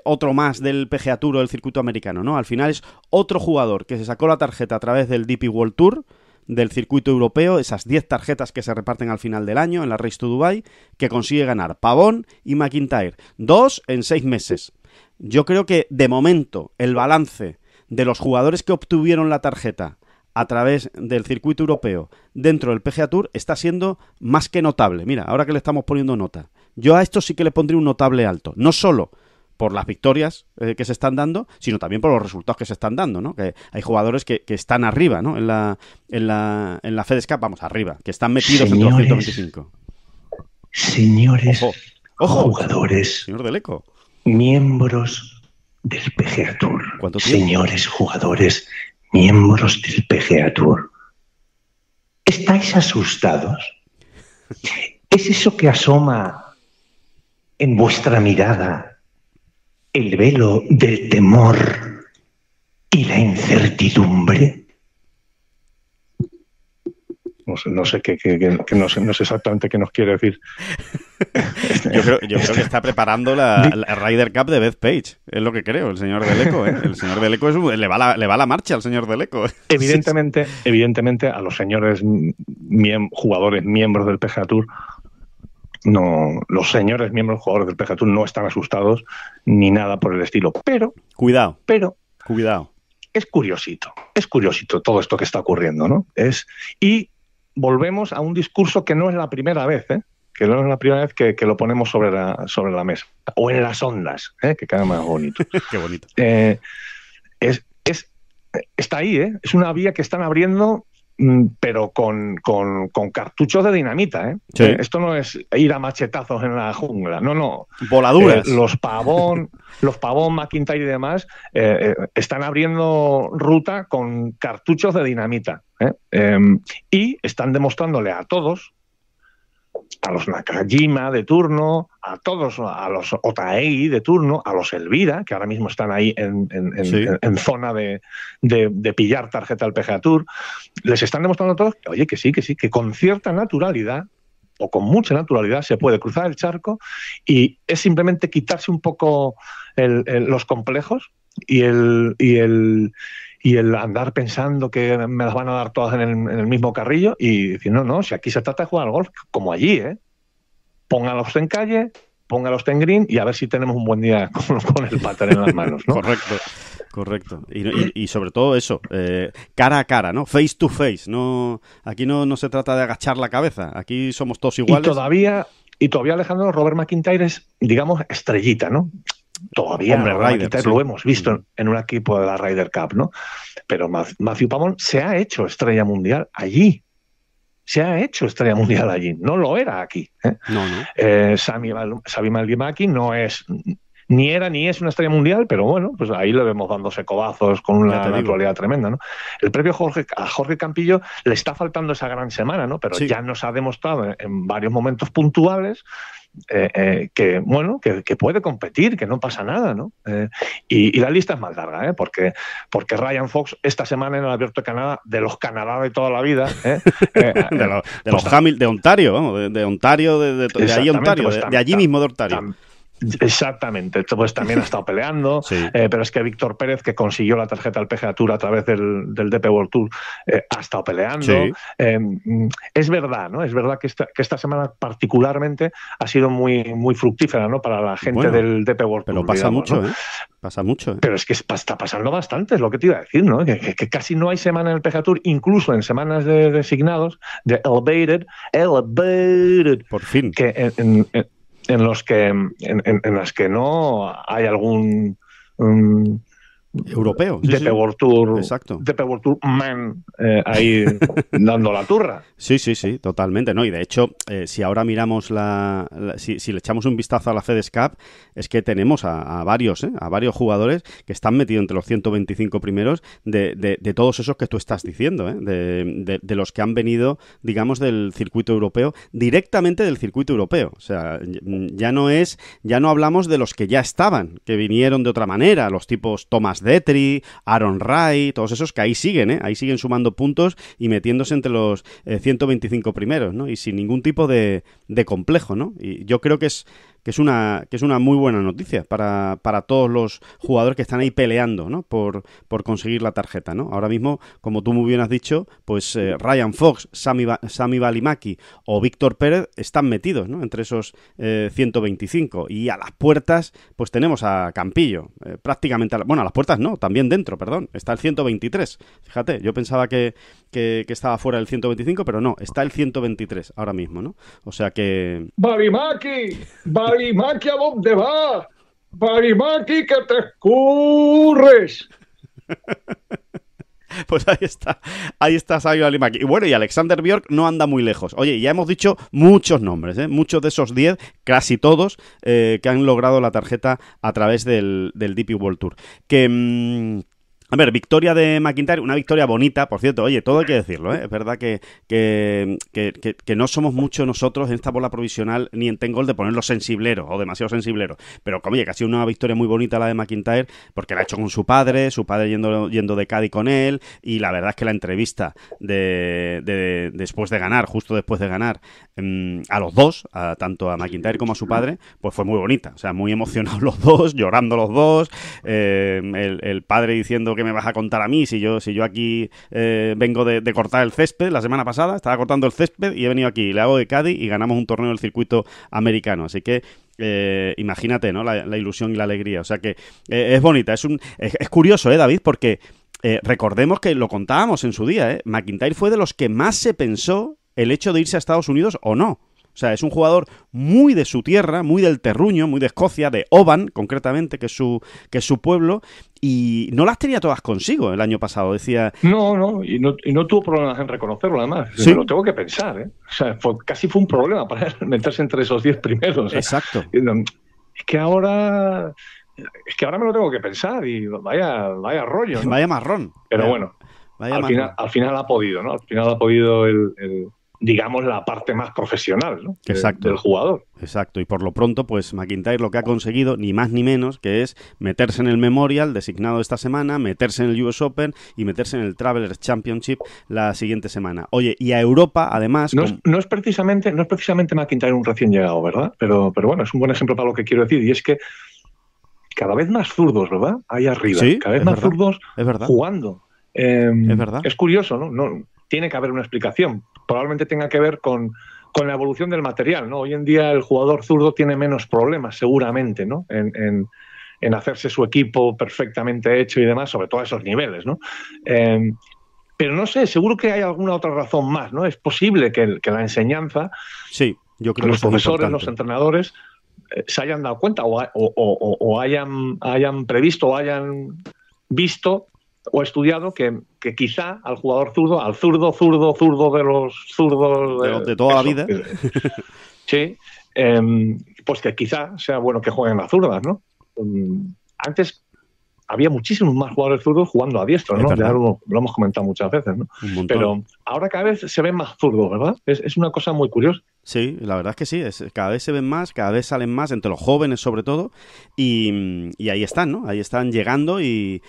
otro más del PGA Tour o del circuito americano, ¿no? Al final es otro jugador que se sacó la tarjeta a través del DP World Tour del circuito europeo, esas 10 tarjetas que se reparten al final del año en la Race to Dubai, que consigue ganar Pavón y McIntyre, dos en seis meses. Yo creo que de momento el balance de los jugadores que obtuvieron la tarjeta a través del circuito europeo dentro del PGA Tour está siendo más que notable. Mira, ahora que le estamos poniendo nota. Yo a esto sí que le pondría un notable alto. No solo por las victorias eh, que se están dando, sino también por los resultados que se están dando, ¿no? Que hay jugadores que, están arriba, ¿no? En la, en la, en la vamos, arriba, que están metidos en entre los 125.
Señores,
Ojo. jugadores. Señor Deleco
miembros del PGA Tour. Señores jugadores, miembros del PGA Tour. ¿Estáis asustados? ¿Es eso que asoma en vuestra mirada el velo del temor
y la incertidumbre? no sé, qué, no, sé, exactamente qué nos quiere decir.
yo, creo, que está preparando la, Ryder Cup de Beth Page, es lo que creo, el señor Deleco. ¿eh? El señor Deleco le, va la, la marcha al señor Deleco. Evidentemente, evidentemente
a los señores jugadores, miembros del PGA Tour, no, los señores miembros jugadores del PGA Tour no están asustados ni nada por el estilo. Pero, cuidado, pero, cuidado. Es curiosito, es curiosito todo esto que está ocurriendo, ¿no? Es y volvemos a un discurso que no es la primera vez, ¿eh? que no es la primera vez que, lo ponemos sobre la, mesa, o en las ondas, ¿eh? que queda más bonito. Eh, está ahí, es una vía que están abriendo mm, pero con, cartuchos de dinamita. Esto no es ir a machetazos en la jungla, no, no. Voladuras. los Pavón, los Pavón, McIntyre y demás están abriendo ruta con cartuchos de dinamita. ¿eh? Em, y están demostrándole a todos, a los Nakajima de turno, a todos, a los Otaei de turno, a los Elvira, que ahora mismo están ahí en, zona de, pillar tarjeta al PGA Tour, les están demostrando a todos que, oye, que sí, que sí, que con cierta naturalidad o con mucha naturalidad se puede cruzar el charco y es simplemente quitarse un poco los complejos y el, y el y el andar pensando que me las van a dar todas en el, mismo carrillo y decir, no, no, si aquí se trata de jugar al golf, como allí, ¿eh? Póngalos
en calle, póngalos en green y a ver si tenemos un buen día con, el pater en las manos, Correcto. Correcto. Y, sobre todo eso, eh, cara a cara, ¿no? Face to face. No, aquí no, no se trata de agachar la cabeza. Aquí somos todos iguales. Y todavía, y todavía Alejandro Robert McIntyre es, digamos, estrellita, ¿no?
todavía Hombre, lo hemos visto mm. en, un equipo de la Ryder Cup, ¿no? Pero Matthew Pamón se ha hecho estrella mundial allí. Se ha hecho estrella mundial allí, no lo era aquí. ¿eh? No, no. Eh, Sami no es ni era ni es una estrella mundial, pero bueno, pues ahí lo vemos dándose cobazos con una naturalidad tremenda, ¿no? El propio Jorge, a Jorge Campillo le está faltando esa gran semana, ¿no? Pero ya nos ha demostrado en, varios momentos puntuales eh, eh, que bueno que, puede competir que no pasa nada no eh, y, la lista es más larga porque porque Ryan Fox esta semana en el Abierto de Canadá de los Canadá de toda la vida
de, de, pues los Hamil de Ontario de, Ontario de, Ontario pues de, allí mismo de Ontario Exactamente, pues también ha estado peleando, eh, pero es que
Víctor Pérez, que consiguió la tarjeta al PGA Tour a través del, DP World Tour, eh, ha estado peleando. Eh, es verdad, ¿no? Es verdad que esta, semana particularmente ha sido muy, fructífera, ¿no? Para la gente del DP World Tour. Pero pasa mucho, ¿eh?
Pasa mucho. Pero es que
está pasando bastante, es lo que te iba a decir, ¿no? Que, casi no hay semana en el PGA Tour, incluso en semanas de designados, de elevated, elevated. Por fin. Que en los que en, en, en las que no hay algún um, europeo. de sí. Tour. Exacto. De Power Tour Man
eh, ahí
dando la turra.
Sí, sí, sí, totalmente. No, y de hecho, eh, si ahora miramos la. si, le echamos un vistazo a la FedEx Cup, es que tenemos a, varios, ¿eh? a varios jugadores que están metidos entre los 125 primeros de, todos esos que tú estás diciendo, de, los que han venido, digamos, del circuito europeo, directamente del circuito europeo. O sea, ya no es. Ya no hablamos de los que ya estaban, que vinieron de otra manera, los tipos Thomas Detri, Aaron Ray, todos esos que ahí siguen, ¿eh? ahí siguen sumando puntos y metiéndose entre los 125 eh, primeros, ¿no? Y sin ningún tipo de, de complejo, ¿no? Y yo creo que es que es una, que es una muy buena noticia para, todos los jugadores que están ahí peleando ¿no? por, por conseguir la tarjeta. ¿no? Ahora mismo, como tú muy bien has dicho, pues eh, Ryan Fox, Sami, Balimaki o Víctor Pérez están metidos ¿no? entre esos 125 eh, y a las puertas pues tenemos a Campillo, eh, prácticamente, bueno, a las puertas no, también dentro, perdón, está el 123. Fíjate, yo pensaba que, que, estaba fuera del 125, pero no, está el 123 ahora mismo, ¿no? O sea que...
¡Balimaki! ¡Balimaki! Parimaki, ¿a dónde vas? Parimaki, que te escurres.
Pues ahí está, ahí está Sabio Alimaki. Y bueno, y Alexander Bjork no anda muy lejos. Oye, ya hemos dicho muchos nombres, ¿eh? muchos de esos 10, casi todos, eh, que han logrado la tarjeta a través del, del DP World Tour. Que. Mm, a ver, victoria de McIntyre, una victoria bonita, por cierto, oye, todo hay que decirlo, ¿eh? es verdad que, no somos muchos nosotros en esta bola provisional ni en Tengol de ponerlo sensibleros o demasiado sensiblero. pero oye, que ha sido una victoria muy bonita la de McIntyre, porque la ha hecho con su padre, su padre yendo, yendo de Cádiz con él, y la verdad es que la entrevista de, después de ganar, justo después de ganar, em, a los dos, tanto a McIntyre como a su padre, pues fue muy bonita, o sea, muy emocionados los dos, llorando los dos, eh, el padre diciendo que me vas a contar a mí si yo, si yo aquí eh, vengo de, cortar el césped la semana pasada, estaba cortando el césped y he venido aquí, le hago de Cádiz y ganamos un torneo del circuito americano. Así que eh, imagínate, ¿no? La, ilusión y la alegría. O sea que eh, es bonita, es, un, curioso, ¿eh, David? Porque recordemos que lo contábamos en su día, McIntyre fue de los que más se pensó el hecho de irse a Estados Unidos o no. O sea, es un jugador muy de su tierra, muy del terruño, muy de Escocia, de Oban, concretamente, que es su, que su pueblo, y no las tenía todas consigo el año pasado, decía... No, no, y no, y no tuvo problemas en reconocerlo,
además. Sí. Lo tengo que pensar, ¿eh? O sea, casi fue un problema para meterse entre esos diez primeros. Exacto. Es que ahora... Es que ahora me lo tengo que pensar y vaya, vaya rollo. Vaya
marrón. Pero bueno,
al, Final, al final ha podido, ¿no? Al final ha podido el digamos, la parte más profesional Exacto. del jugador.
Exacto, y por lo pronto, pues McIntyre lo que ha conseguido, ni más ni menos, que es meterse en el Memorial designado esta semana, meterse en el US Open y meterse en el Travelers Championship la siguiente semana. Oye, y a Europa, además... No,
es, precisamente, no es precisamente McIntyre un recién llegado, ¿verdad? Pero, pero bueno, es un buen ejemplo para lo que quiero decir, y es que cada vez más zurdos, ¿verdad? Ahí arriba, cada vez más zurdos jugando. es verdad. Es curioso, no tiene que haber una explicación, probablemente tenga que ver con, con la evolución del material, ¿no? Hoy en día el jugador zurdo tiene menos problemas, seguramente, ¿no? En, hacerse su equipo perfectamente hecho y demás, sobre todo a esos niveles, ¿no? Em, pero no sé, seguro que hay alguna otra razón más, ¿no? Es posible que, la enseñanza, sí, yo creo que los profesores, los entrenadores, eh, se hayan dado cuenta o, hayan, hayan previsto o hayan visto o he estudiado que, quizá al jugador zurdo, al zurdo, zurdo, zurdo de los zurdos de, toda la vida, sí, em, pues que quizá sea bueno que jueguen las zurdas, ¿no? Em, antes había muchísimos más jugadores zurdos jugando a diestro, ¿no? lo, hemos comentado muchas veces, ¿no? Pero ahora cada vez
se ven más zurdos, ¿verdad? Es, una cosa muy curiosa. Sí, la verdad es que sí, cada vez se ven más, cada vez salen más, entre los jóvenes sobre todo, y, ahí están, ¿no? Ahí están llegando y,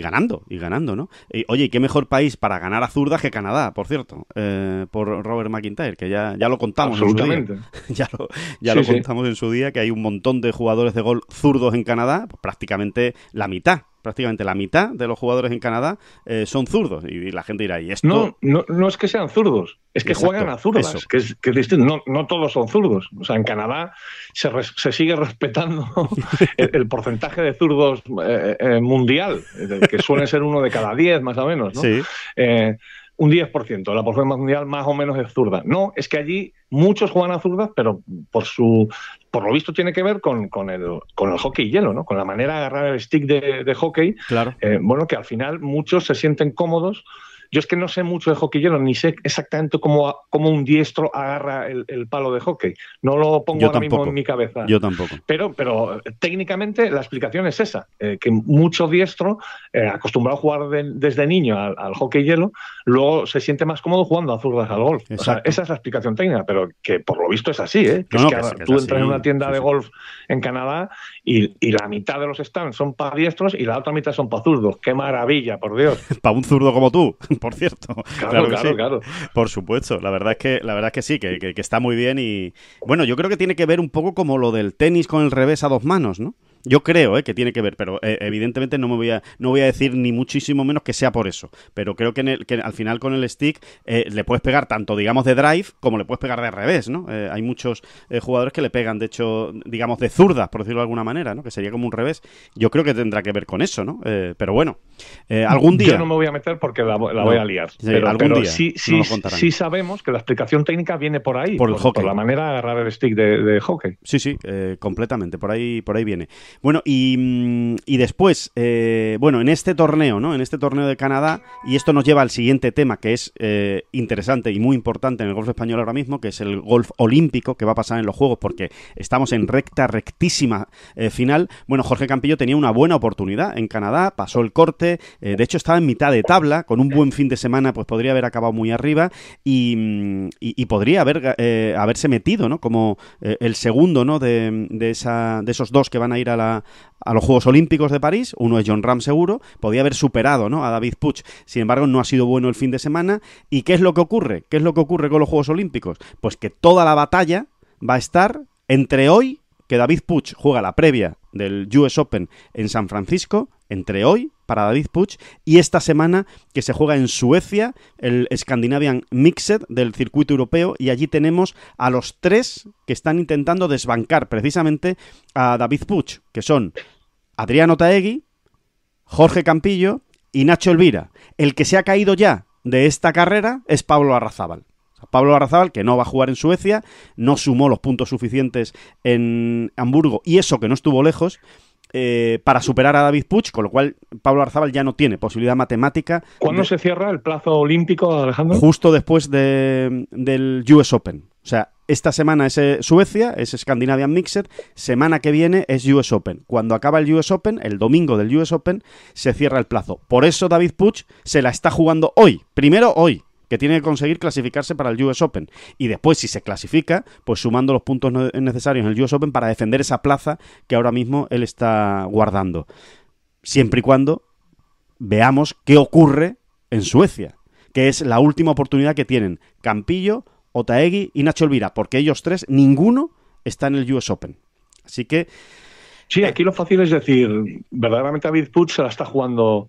ganando, y ganando, ¿no? oye, ¿y qué mejor país para ganar a zurdas que Canadá, por cierto? Eh, por Robert McIntyre, que ya, ya lo contamos en su ya lo, ya lo contamos en su día, que hay un montón de jugadores de gol zurdos en Canadá, pues prácticamente la mitad prácticamente la mitad de los jugadores en Canadá eh, son zurdos. Y, la gente dirá, ¿y esto? No, no, no es que sean zurdos, es que juegan a zurdas, que es, No, todos son zurdos. O sea, en Canadá
se, sigue respetando el, porcentaje de zurdos eh, eh, mundial, que suele ser uno de cada diez, más o menos, Sí un 10%, la porción mundial más o menos es zurda. No, es que allí muchos juegan a zurdas, pero por su por lo visto tiene que ver con, con, el, con el hockey hielo, ¿no? Con la manera de agarrar el stick de, hockey. Claro. Eh, bueno, que al final muchos se sienten cómodos yo es que no sé mucho de hockey hielo, ni sé exactamente cómo, cómo un diestro agarra el, palo de hockey. No lo pongo ahora mismo en mi cabeza. Yo tampoco. Pero, pero técnicamente la explicación es esa, eh, que mucho diestro, eh, acostumbrado a jugar desde niño al, hockey hielo, luego se siente más cómodo jugando a zurdas al golf. esa es la explicación técnica, pero que por lo visto es así, ¿eh? es tú entras en una tienda de golf en Canadá y, y la mitad de los stands son para diestros y la otra mitad
son para zurdos. ¡Qué maravilla, por Dios! para un zurdo como tú por cierto. Claro, claro, Por supuesto, la verdad es que, la verdad es que sí, que, que está muy bien y bueno, yo creo que tiene que ver un poco como lo del tenis con el revés a dos manos, ¿no? Yo creo eh, que tiene que ver, pero eh, evidentemente no me voy a, no voy a decir ni muchísimo menos que sea por eso. Pero creo que, en el, que al final con el stick eh, le puedes pegar tanto, digamos, de drive como le puedes pegar de revés, ¿no? Eh, hay muchos eh, jugadores que le pegan, de hecho, digamos, de zurdas, por decirlo de alguna manera, ¿no? Que sería como un revés. Yo creo que tendrá que ver con eso, ¿no? pero bueno, algún día. Yo no
me voy a meter porque la, la voy a liar. pero, algún día sí, sí, sí, sabemos que la explicación técnica viene por ahí. Por hockey. Por la
manera de agarrar el stick de, de hockey. Sí, sí, completamente. Por ahí, por ahí viene. Bueno, y, mm, después, eh, bueno, en este torneo, ¿no? En este torneo de Canadá, y esto nos lleva al siguiente tema que es eh, interesante y muy importante en el golf español ahora mismo, que es el golf olímpico que va a pasar en los Juegos, porque estamos en recta, rectísima eh, final. Bueno, Jorge Campillo tenía una buena oportunidad en Canadá, pasó el corte, de hecho estaba en mitad de tabla, con un buen fin de semana, pues podría haber acabado muy arriba y, mm, podría haber, haberse metido, Como el segundo, De, de, esa, de esos dos que van a ir a la a los Juegos Olímpicos de París, uno es John Ram seguro, podía haber superado ¿no? a David Puch, sin embargo no ha sido bueno el fin de semana. ¿Y qué es lo que ocurre? ¿Qué es lo que ocurre con los Juegos Olímpicos? Pues que toda la batalla va a estar entre hoy, que David Puch juega la previa del US Open en San Francisco, entre hoy, para David Puch, y esta semana que se juega en Suecia, el Scandinavian Mixed del circuito europeo, y allí tenemos a los tres que están intentando desbancar precisamente a David Puch, que son Adriano Taegui, Jorge Campillo y Nacho Elvira. El que se ha caído ya de esta carrera es Pablo Arrazábal. Pablo Arrazábal, que no va a jugar en Suecia, no sumó los puntos suficientes en Hamburgo y eso que no estuvo lejos. Eh, para superar a David Puch, con lo cual Pablo Arzabal ya no tiene posibilidad matemática. ¿Cuándo se cierra el plazo olímpico, Alejandro? Justo después del US Open. O sea, esta semana es eh, Suecia, es Scandinavian Mixer, semana que viene es US Open. Cuando acaba el US Open, el domingo del US Open, se cierra el plazo. Por eso David Puch se la está jugando hoy, primero hoy, que tiene que conseguir clasificarse para el US Open. Y después, si se clasifica, pues sumando los puntos necesarios en el US Open para defender esa plaza que ahora mismo él está guardando. Siempre y cuando veamos qué ocurre en Suecia, que es la última oportunidad que tienen Campillo, Otaegui y Nacho Elvira, porque ellos tres, ninguno está en el US Open. Así que... Sí, eh, aquí lo fácil es decir, verdaderamente David Putz se la está
jugando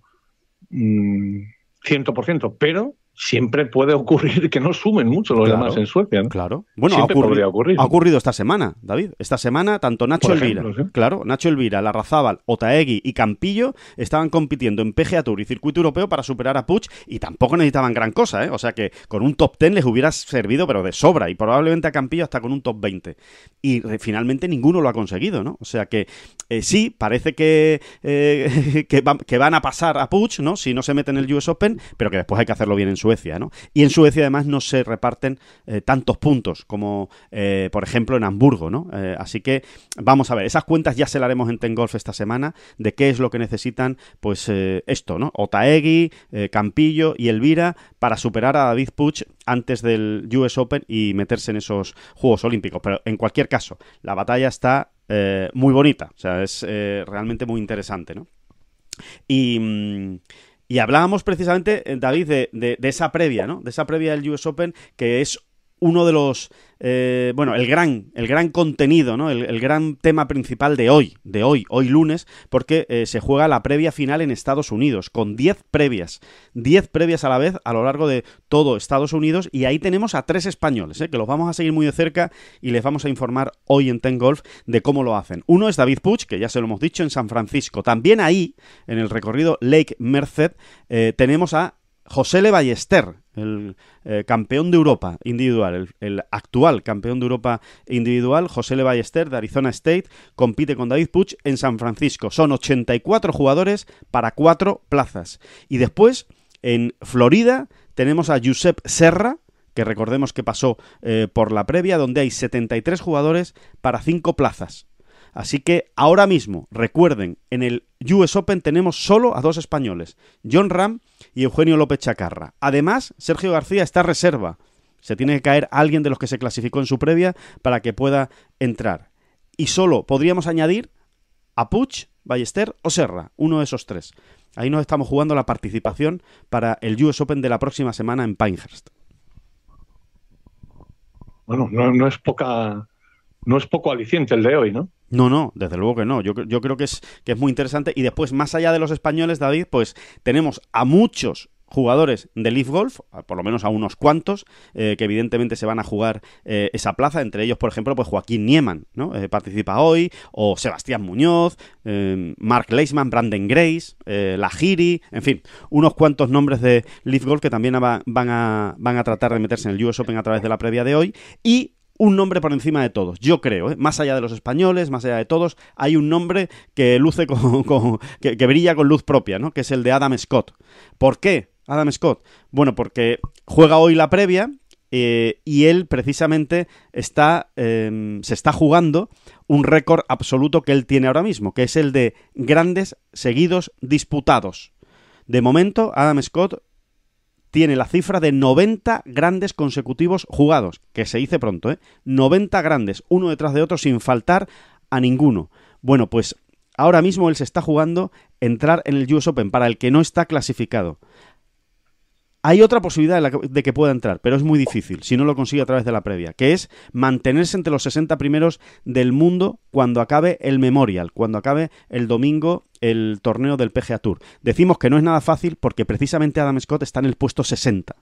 100%, mm, pero siempre puede ocurrir
que no sumen mucho los demás en Suecia. ¿no? Claro. Bueno, ha ocurrido, ha ocurrido, esta semana, David. Esta semana, tanto Nacho Elvira, claro, Nacho Elvira, Larrazábal, Otaegui y Campillo estaban compitiendo en PGA Tour y Circuito Europeo para superar a Puch y tampoco necesitaban gran cosa, ¿eh? O sea que con un top 10 les hubiera servido, pero de sobra, y probablemente a Campillo hasta con un top 20. Y eh, finalmente ninguno lo ha conseguido, ¿no? O sea que eh, sí, parece que, eh, que, van a pasar a Puch, ¿no? Si no se meten en el US Open, pero que después hay que hacerlo bien en Suecia, ¿no? Y en Suecia además no se reparten eh, tantos puntos como, eh, por ejemplo, en Hamburgo, ¿no? Eh, así que vamos a ver, esas cuentas ya se las haremos en Tengolf esta semana, de qué es lo que necesitan, pues esto, ¿no? Otaegui, Campillo y Elvira para superar a David Puch antes del US Open y meterse en esos Juegos Olímpicos. Pero en cualquier caso, la batalla está muy bonita, o sea, es realmente muy interesante, ¿no? Y... Mm, y hablábamos precisamente, eh, David, de, de, esa previa, ¿no? De esa previa del US Open, que es uno de los eh, bueno, el gran, el gran contenido, ¿no? El, gran tema principal de hoy, de hoy, hoy lunes, porque eh, se juega la previa final en Estados Unidos, con 10 previas, 10 previas a la vez a lo largo de todo Estados Unidos, y ahí tenemos a tres españoles, ¿eh? que los vamos a seguir muy de cerca y les vamos a informar hoy en Ten Golf de cómo lo hacen. Uno es David Puch, que ya se lo hemos dicho, en San Francisco. También ahí, en el recorrido Lake Merced, eh, tenemos a José Le Ballester, el eh, campeón de Europa individual, el, actual campeón de Europa individual, José Le Ballester de Arizona State, compite con David Puch en San Francisco. Son 84 jugadores para 4 plazas. Y después, en Florida, tenemos a Josep Serra, que recordemos que pasó eh, por la previa, donde hay 73 jugadores para 5 plazas. Así que ahora mismo, recuerden, en el US Open tenemos solo a dos españoles, John Ram y Eugenio López Chacarra. Además, Sergio García está reserva. Se tiene que caer alguien de los que se clasificó en su previa para que pueda entrar. Y solo podríamos añadir a Puch, Ballester o Serra, uno de esos tres. Ahí nos estamos jugando la participación para el US Open de la próxima semana en Pinehurst.
Bueno, no es poca no es poco aliciente el
de hoy, ¿no? No, no, desde luego que no. Yo, creo que es, es muy interesante. Y después, más allá de los españoles, David, pues tenemos a muchos jugadores de Leaf Golf, por lo menos a unos cuantos, eh, que evidentemente se van a jugar eh, esa plaza, entre ellos, por ejemplo, pues Joaquín Nieman, ¿no? Eh, participa hoy, o Sebastián Muñoz, em, Mark Leisman, Brandon Grace, Lahiri, en fin, unos cuantos nombres de Leaf Golf que también van, a, van a tratar de meterse en el US Open a través de la previa de hoy, y un nombre por encima de todos, yo creo, ¿eh? más allá de los españoles, más allá de todos, hay un nombre que luce con, que, brilla con luz propia, ¿no? Que es el de Adam Scott. ¿Por qué Adam Scott? Bueno, porque juega hoy la previa eh, y él precisamente está em, se está jugando un récord absoluto que él tiene ahora mismo, que es el de grandes seguidos disputados. De momento, Adam Scott tiene la cifra de 90 grandes consecutivos jugados, que se dice pronto, ¿eh? 90 grandes, uno detrás de otro sin faltar a ninguno. Bueno, pues ahora mismo él se está jugando entrar en el US Open para el que no está clasificado. Hay otra posibilidad de, que, que pueda entrar, pero es muy difícil, si no lo consigue a través de la previa, que es mantenerse entre los 60 primeros del mundo cuando acabe el Memorial, cuando acabe el domingo el torneo del PGA Tour. Decimos que no es nada fácil porque precisamente Adam Scott está en el puesto 60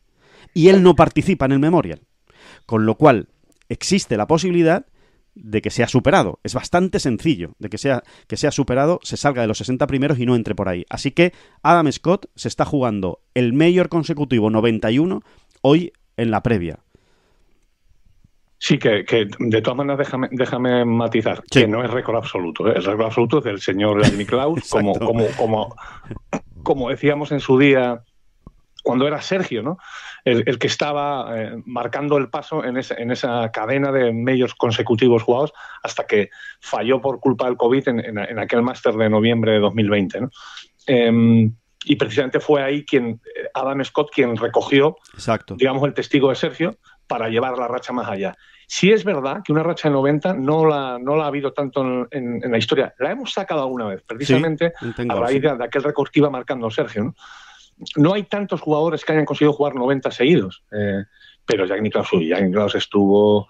y él no participa en el Memorial. Con lo cual, existe la posibilidad de que sea superado. Es bastante sencillo de que sea, que sea superado, se salga de los 60 primeros y no entre por ahí. Así que Adam Scott se está jugando el mayor consecutivo 91 hoy en la previa.
Sí, que, de todas maneras déjame, déjame matizar, que no es récord absoluto. ¿eh? El récord absoluto es del señor Jeremy como, como, como, como decíamos en su día, cuando era Sergio, ¿no? el, que estaba eh, marcando el paso en, esa, cadena de medios consecutivos jugados hasta que falló por culpa del COVID en, aquel máster de noviembre de 2020. Em, y precisamente fue ahí quien eh, Adam Scott quien recogió, digamos, el testigo de Sergio para llevar la racha más allá. Si es verdad que una racha de 90 no la, no la ha habido tanto en, la historia. La hemos sacado alguna vez, precisamente a raíz de, aquel récord que iba marcando Sergio. ¿no? no hay tantos jugadores que hayan conseguido jugar 90 seguidos. Eh, pero Jack Nicklaus, estuvo.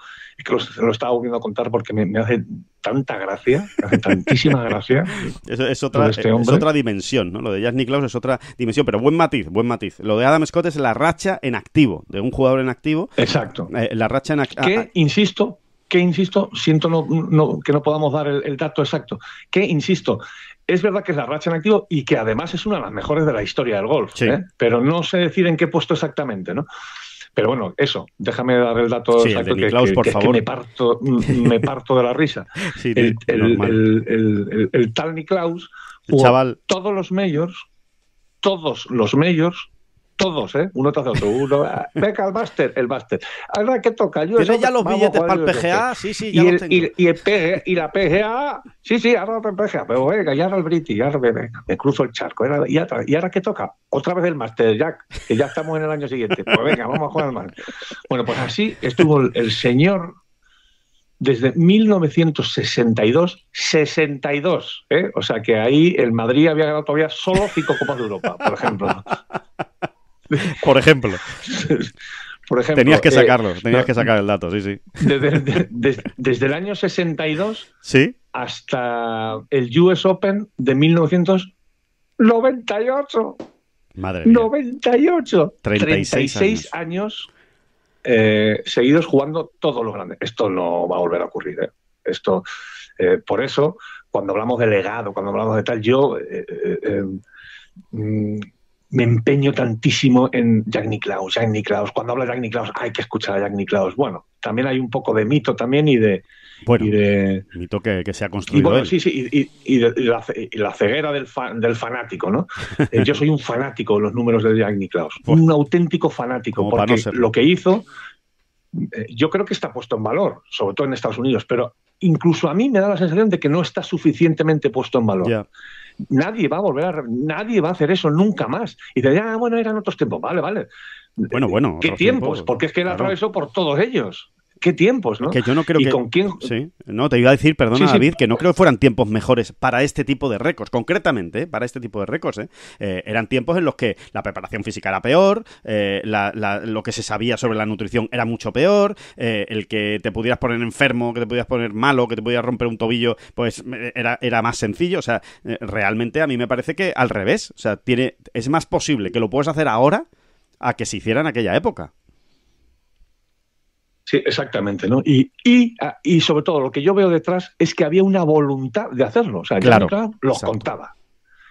lo, estaba volviendo a contar porque me, hace
tanta gracia, me hace tantísima gracia. es, otra, este otra dimensión, ¿no? Lo de Jack Nicklaus es otra dimensión, pero buen matiz, buen matiz. Lo de Adam Scott es la racha en activo, de un jugador en activo. Exacto. Eh, la racha en activo. Que, insisto, que insisto, siento que no
podamos dar el, el dato exacto, que insisto, es verdad que es la racha en activo y que además es una de las mejores de la historia del golf, ¿eh? pero no sé decir en qué puesto exactamente, ¿no? Pero bueno, eso, déjame dar el dato exacto, que, por favor. me, parto, me parto de la risa. el, el, el, tal Niklaus todos los majors, todos los majors todos, ¿eh? Uno tras otro. Uno, ah. venga, el máster, el máster. Ahora que toca yo. ya los billetes para el PGA, sí, sí, ya y, los tengo. Y, la PGA, sí, sí, ahora el PGA, pero venga, ya ahora el British, ya me, me, cruzo el charco. y, ahora, qué que toca, otra vez el máster, Jack, que ya estamos en el año siguiente. Pues venga, vamos a jugar al máster. Bueno, pues así estuvo el, señor desde 1962, 62. ¿eh? O sea que ahí el Madrid había ganado todavía solo cinco Copas de Europa, por ejemplo.
Por ejemplo. tenías que eh, sacarlo, tenías que sacar el dato, sí, sí.
Desde, el año 62 ¿Sí? hasta el US Open de 1998. Madre mía. 98. 36, años, eh, seguidos jugando todos los grandes. Esto no va a volver a ocurrir. Eh. Esto, por eso, cuando hablamos de legado, cuando hablamos de tal, yo mm, me empeño tantísimo en Jack Nicklaus, Jack Nicklaus. Cuando habla Jack Nicklaus hay que escuchar a Jack Nicklaus. Bueno, también hay un poco de mito también y de...
Bueno, y de, mito que, se ha construido. Y bueno, sí,
sí, y, la, ceguera del, fanático, ¿no? Eh, yo soy un fanático de los números de Jack Nicklaus, pues, un auténtico fanático, porque lo que hizo eh, yo creo que está puesto en valor, sobre todo en Estados Unidos, pero incluso a mí me da la sensación de que no está suficientemente puesto en valor nadie va a volver a, nadie va a hacer eso nunca más. Y te ah, bueno, eran otros tiempos, vale, vale. Bueno, bueno. ¿Qué tiempos? Porque es que él atravesó por todos ellos
qué tiempos, ¿no? Que yo no creo ¿Y que... con quién? Sí, no, te iba a decir, perdona, David, que no creo que fueran tiempos mejores para este tipo de récords, concretamente, ¿eh? para este tipo de récords. ¿eh? Eh, eran tiempos en los que la preparación física era peor, lo que se sabía sobre la nutrición era mucho peor, el que te pudieras poner enfermo, que te pudieras poner malo, que te pudieras romper un tobillo, pues era, era más sencillo. O sea, realmente a mí me parece que al revés, o sea, tiene, es más posible que lo puedas hacer ahora a que se hiciera en aquella época. Sí, exactamente, ¿no? Ah, y, sobre todo lo que yo veo detrás es que
había una voluntad de hacerlo. O sea, claro, Jack Nicklaus los contaba.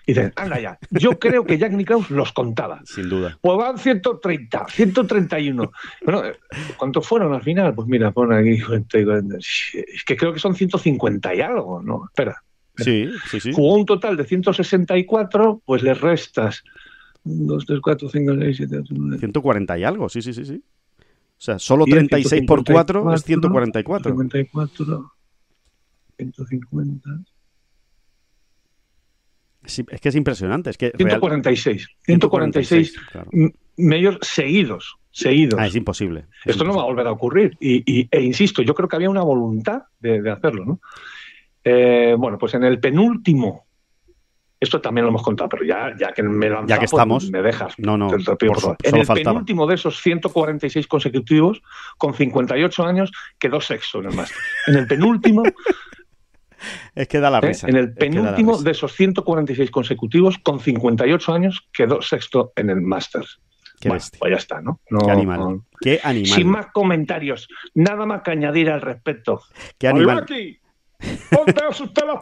Y dicen, anda ya, yo creo que Jack Nicklaus los contaba. Sin duda. Pues van 130, 131. Bueno, ¿cuántos fueron al final? Pues mira, pon aquí, es que creo que son 150 y algo, ¿no? Espera. Sí, sí, sí. Jugó un total de 164, pues le restas
2, 3, 4, 5, 6, 7, 8, 9. 140 y algo, sí, sí, sí, sí. O sea, solo 36 por 4 es 144. 144.
150.
es que es impresionante. Es que 146.
146,
medios seguidos. Seguidos. Ah, es imposible.
Esto no va a volver a ocurrir. Y, e insisto, yo creo que había una voluntad de, hacerlo. Eh, bueno, pues en el penúltimo esto también lo hemos contado, pero ya, ya que me pues estamos, me dejas. No, no. en el penúltimo de esos 146 consecutivos, con 58 años, quedó sexto en el máster. En el penúltimo. ¿eh? es
que da la risa. En el penúltimo
de esos 146 consecutivos, con 58 años, quedó sexto en el máster. pues ya está, ¿no? Qué animal. Sin más comentarios, nada más que añadir al respecto. Qué animal.
Ponte usted las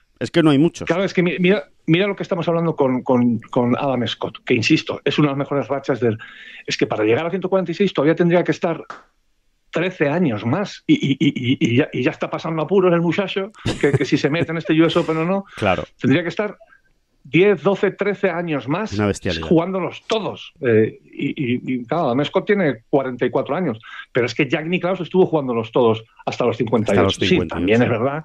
Es que no hay muchos. Claro, es que mira, mira lo que estamos
hablando con, Adam Scott, que insisto, es una de las mejores rachas del. Es que para llegar a 146 todavía tendría que estar 13 años más y, ya, está pasando en el muchacho, que, si se mete en este US Open o no, claro. tendría que estar 10, 12, 13 años más jugándolos todos. Eh, y, y, claro, Adam Scott tiene 44 años, pero es que Jack Nicklaus estuvo jugándolos todos hasta los 58. Hasta los sí, también es verdad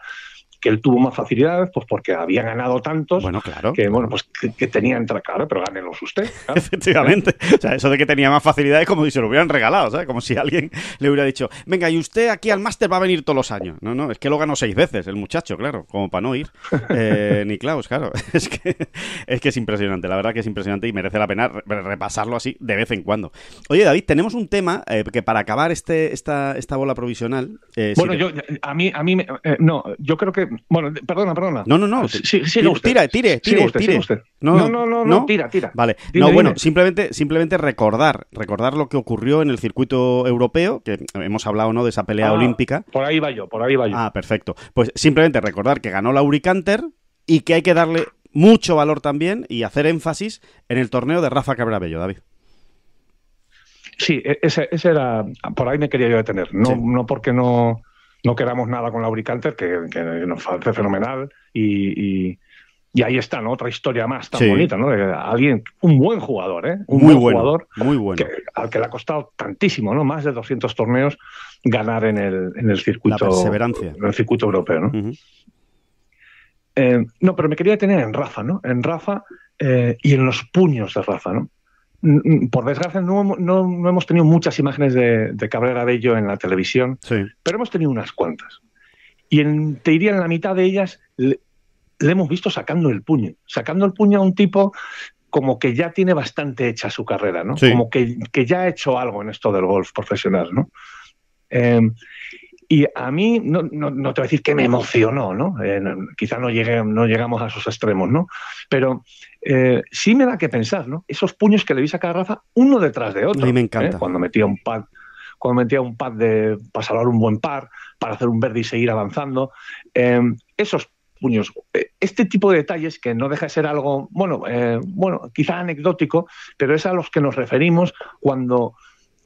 él tuvo más facilidades, pues porque había ganado tantos bueno, claro. que, bueno, pues que, tenía entre claro, pero los usted. Efectivamente.
O sea, eso de que tenía más facilidades como si se lo hubieran regalado, ¿sabes? Como si alguien le hubiera dicho, venga, y usted aquí al máster va a venir todos los años. No, no, es que lo ganó seis veces el muchacho, claro, como para no ir. Eh, ni Klaus, claro. Es que, es que es impresionante, la verdad que es impresionante y merece la pena repasarlo así de vez en cuando. Oye, David, tenemos un tema eh, que para acabar este, esta, esta bola provisional. Eh, bueno, yo,
a mí, a mí, no, yo creo que bueno, perdona, perdona. No, no, no. Ah, tira, tire, tire, tire, No, no, no, no, tira, tira.
Vale. no, bueno, simplemente, simplemente recordar, recordar lo que ocurrió en el circuito europeo, que hemos hablado, ¿no? De esa pelea ah, olímpica. Por
ahí va yo, por ahí va yo. Ah,
perfecto. Pues simplemente recordar que ganó la Canter y que hay que darle mucho valor también y hacer énfasis en el torneo de Rafa Cabrabello, David. Sí, e-,
ese, era. Por ahí me quería yo detener. No, no porque no no queramos nada con Lauricanter, que, que nos parece fenomenal. Y, ahí está, ¿no? Otra historia más tan bonita, ¿no? De alguien, un buen jugador, ¿eh? Un buen jugador. al que le ha costado tantísimo, ¿no? Más de 200 torneos ganar en el, en el circuito. La perseverancia. En el circuito europeo, ¿no? Eh, no, pero me quería tener en Rafa, ¿no? En Rafa eh, y en los puños de Rafa, ¿no? por desgracia, no, no, hemos tenido muchas imágenes de, de, Cabrera Bello en la televisión, pero hemos tenido unas cuantas. Y en, te diría, en la mitad de ellas le, hemos visto sacando el puño, sacando el puño a un tipo como que ya tiene bastante hecha su carrera, ¿no? Como que, que, ya ha hecho algo en esto del golf profesional, ¿no? Em, y a mí, no, te voy a decir que me emocionó, eh, ¿no? quizá no, llegue, no llegamos a esos extremos, ¿no? Pero eh, sí me da que pensar, ¿no? Esos puños que le vi a cada raza, uno detrás de otro. A mí me encanta. ¿eh? Cuando metía un pad cuando metía un pad de, para salvar un buen par, para hacer un verde y seguir avanzando. esos puños. Este tipo de detalles que no deja de ser algo, bueno, bueno, quizá anecdótico, pero es a los que nos referimos cuando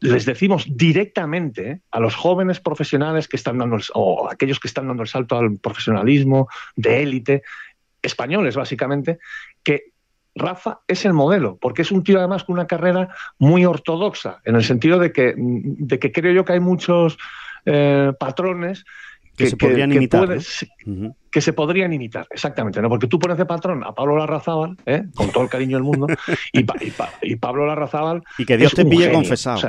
les decimos directamente a los jóvenes profesionales que están dando o aquellos que están dando el salto al profesionalismo de élite, españoles básicamente, que Rafa es el modelo, porque es un tío además con una carrera muy ortodoxa, en el sentido de que, de que creo yo que hay muchos eh, patrones que, se podrían imitar. Que se podrían imitar, exactamente, ¿no? Porque tú pones de patrón a Pablo Larrazábal, ¿eh? con todo el cariño del mundo, y, y, Pablo Larrazábal. Y que Dios te pille confesado.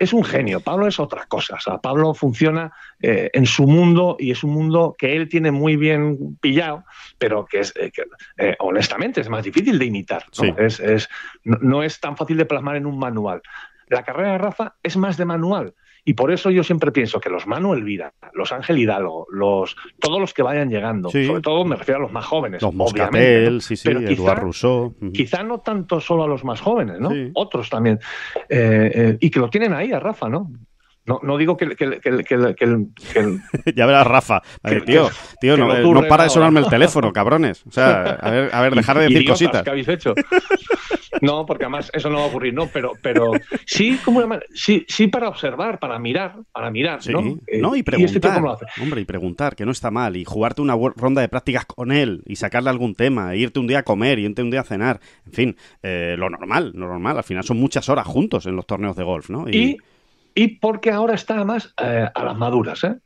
es un genio. Pablo es otra cosa. Pablo funciona eh, en su mundo y es un mundo que él tiene muy bien pillado, pero que es, eh, honestamente, es más difícil de imitar. ¿no? Es, no es tan fácil de plasmar en un manual. La carrera de raza es más de manual y por eso yo siempre pienso que los Manuel Vida, los Ángel Hidalgo, los todos los que vayan llegando, sobre todo me refiero a los más jóvenes, los sí, sí, quizá, Rousseau. quizá no tanto solo a los más jóvenes, ¿no? Otros también. Eh, eh, y que lo tienen ahí a Rafa, ¿no? No, no, digo que, que, ya verás, Rafa.
tío, tío eh, no, para de sonarme el teléfono, cabrones. O sea, a ver, a ver dejar de decir cositas. ¿Qué
habéis hecho? No, porque además eso no va a ocurrir, no, pero, pero sí, como sí, sí para observar, para mirar, para mirar, ¿no? Eh, y este preguntar.
Hombre, y preguntar, que no está mal, y jugarte una ronda de prácticas con él, y sacarle algún tema, e irte un día a comer, y irte un día a cenar, en fin, eh, lo normal, lo normal, al final son muchas horas juntos en los torneos de golf, ¿no? Y,
y, porque ahora está más eh, a las maduras, ¿eh?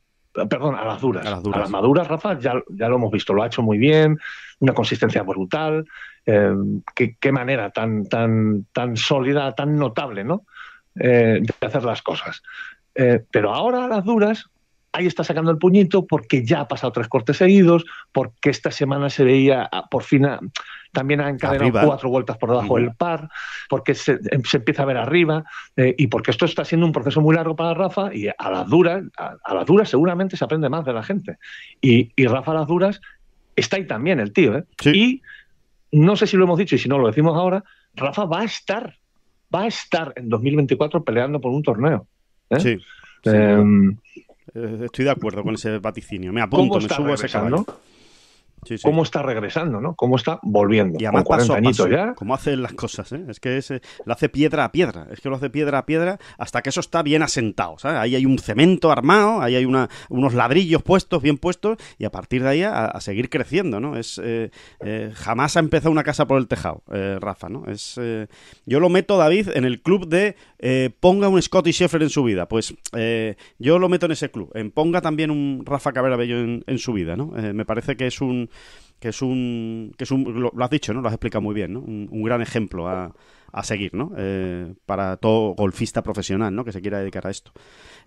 perdón, a las duras. A las, duras. A las maduras, Rafa, ya, ya, lo hemos visto, lo ha hecho muy bien, una consistencia brutal, Em, qué, manera tan, tan, tan sólida, tan notable, ¿no? Eh, de hacer las cosas. Eh, pero ahora a las duras, ahí está sacando el puñito porque ya ha pasado tres cortes seguidos, porque esta semana se veía, ah, por fin, también ha encadenado cuatro vueltas por debajo del par, porque em, se, empieza a ver arriba eh, y porque esto está siendo un proceso muy largo para Rafa y a las duras, a, las duras seguramente se aprende más de la gente. Y, y Rafa a las duras está ahí también el tío. ¿eh? Sí. Y no sé si lo hemos dicho y si no lo decimos ahora, Rafa va a estar, va a estar en 2024 peleando por un torneo. ¿eh? Sí. Eh, estoy de acuerdo con ese vaticinio. Me apunto, me subo a ese caballo cómo está regresando, ¿no? Cómo está volviendo. Y ya.
Cómo hacen las cosas, ¿eh? Es que eh, lo hace piedra a piedra, es que lo hace piedra a piedra hasta que eso está bien asentado, Ahí hay un cemento armado, ahí hay unos ladrillos puestos, bien puestos, y a partir de ahí a, seguir creciendo, ¿no? Es eh, eh, jamás ha empezado una casa por el tejado, Rafa, ¿no? Es yo lo meto David en el club de ponga un Scotty Sheffer en su vida, pues yo lo meto en ese club, ponga también un Rafa Cabrera Bello en, en su vida, ¿no? me parece que es un que es un, que es un lo, has dicho, ¿no? Lo has explicado muy bien, Un, un gran ejemplo a, a seguir, ¿no? Eh, para todo golfista profesional, ¿no? Que se quiera dedicar a esto.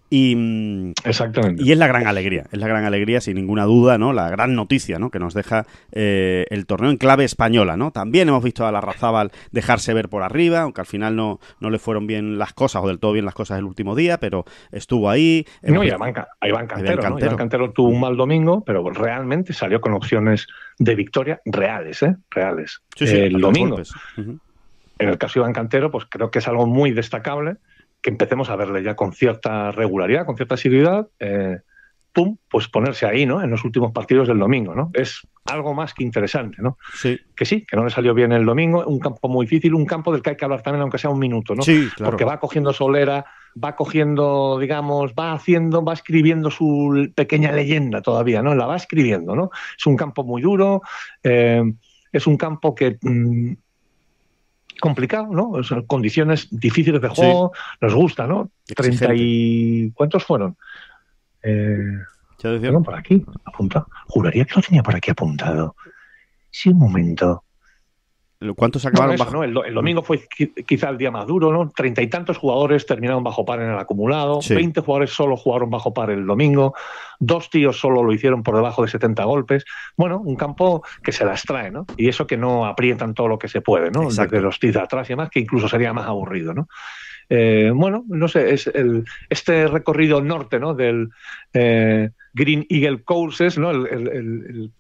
Y, mm, Exactamente. Y es la gran alegría, es la gran alegría, sin ninguna duda, ¿no? La gran noticia, ¿no? Que nos deja eh, el torneo en clave española, ¿no? También hemos visto a la Razábal dejarse ver por arriba, aunque al final no, no le fueron bien las cosas, o del todo bien las cosas el último día, pero estuvo ahí. No, y Iván, Cantero, Iván, Cantero. ¿no? Iván Cantero tuvo un mal
domingo, pero realmente salió con opciones de victoria reales, ¿eh? Reales. Sí, sí, el domingo. En el caso de Iván Cantero, pues creo que es algo muy destacable que empecemos a verle ya con cierta regularidad, con cierta asiduidad, eh, pum, pues ponerse ahí, ¿no? En los últimos partidos del domingo, ¿no? Es algo más que interesante, ¿no? Sí. Que sí, que no le salió bien el domingo, un campo muy difícil, un campo del que hay que hablar también, aunque sea un minuto, ¿no? Sí, Porque va cogiendo solera, va cogiendo, digamos, va haciendo, va escribiendo su pequeña leyenda todavía, ¿no? La va escribiendo, ¿no? Es un campo muy duro, eh, es un campo que... Mm, complicado, ¿no? condiciones difíciles de juego, nos gusta, ¿no? Treinta y... ¿Cuántos fueron? Eh... Ya decía. por aquí,
apunta. Juraría que lo tenía por aquí apuntado. Sí, un momento.
¿Cuántos acabaron bajo?
El, domingo fue quizá el día más duro, ¿no? Treinta y tantos jugadores terminaron bajo par en el acumulado, veinte jugadores solo jugaron bajo par el domingo, dos tíos solo lo hicieron por debajo de 70 golpes. Bueno, un campo que se las trae, ¿no? Y eso que no aprietan todo lo que se puede, ¿no? De los tíos de atrás y demás, que incluso sería más aburrido, ¿no? Eh, bueno, no sé, es el, este recorrido norte, ¿no? Del eh, Green Eagle Courses, ¿no? el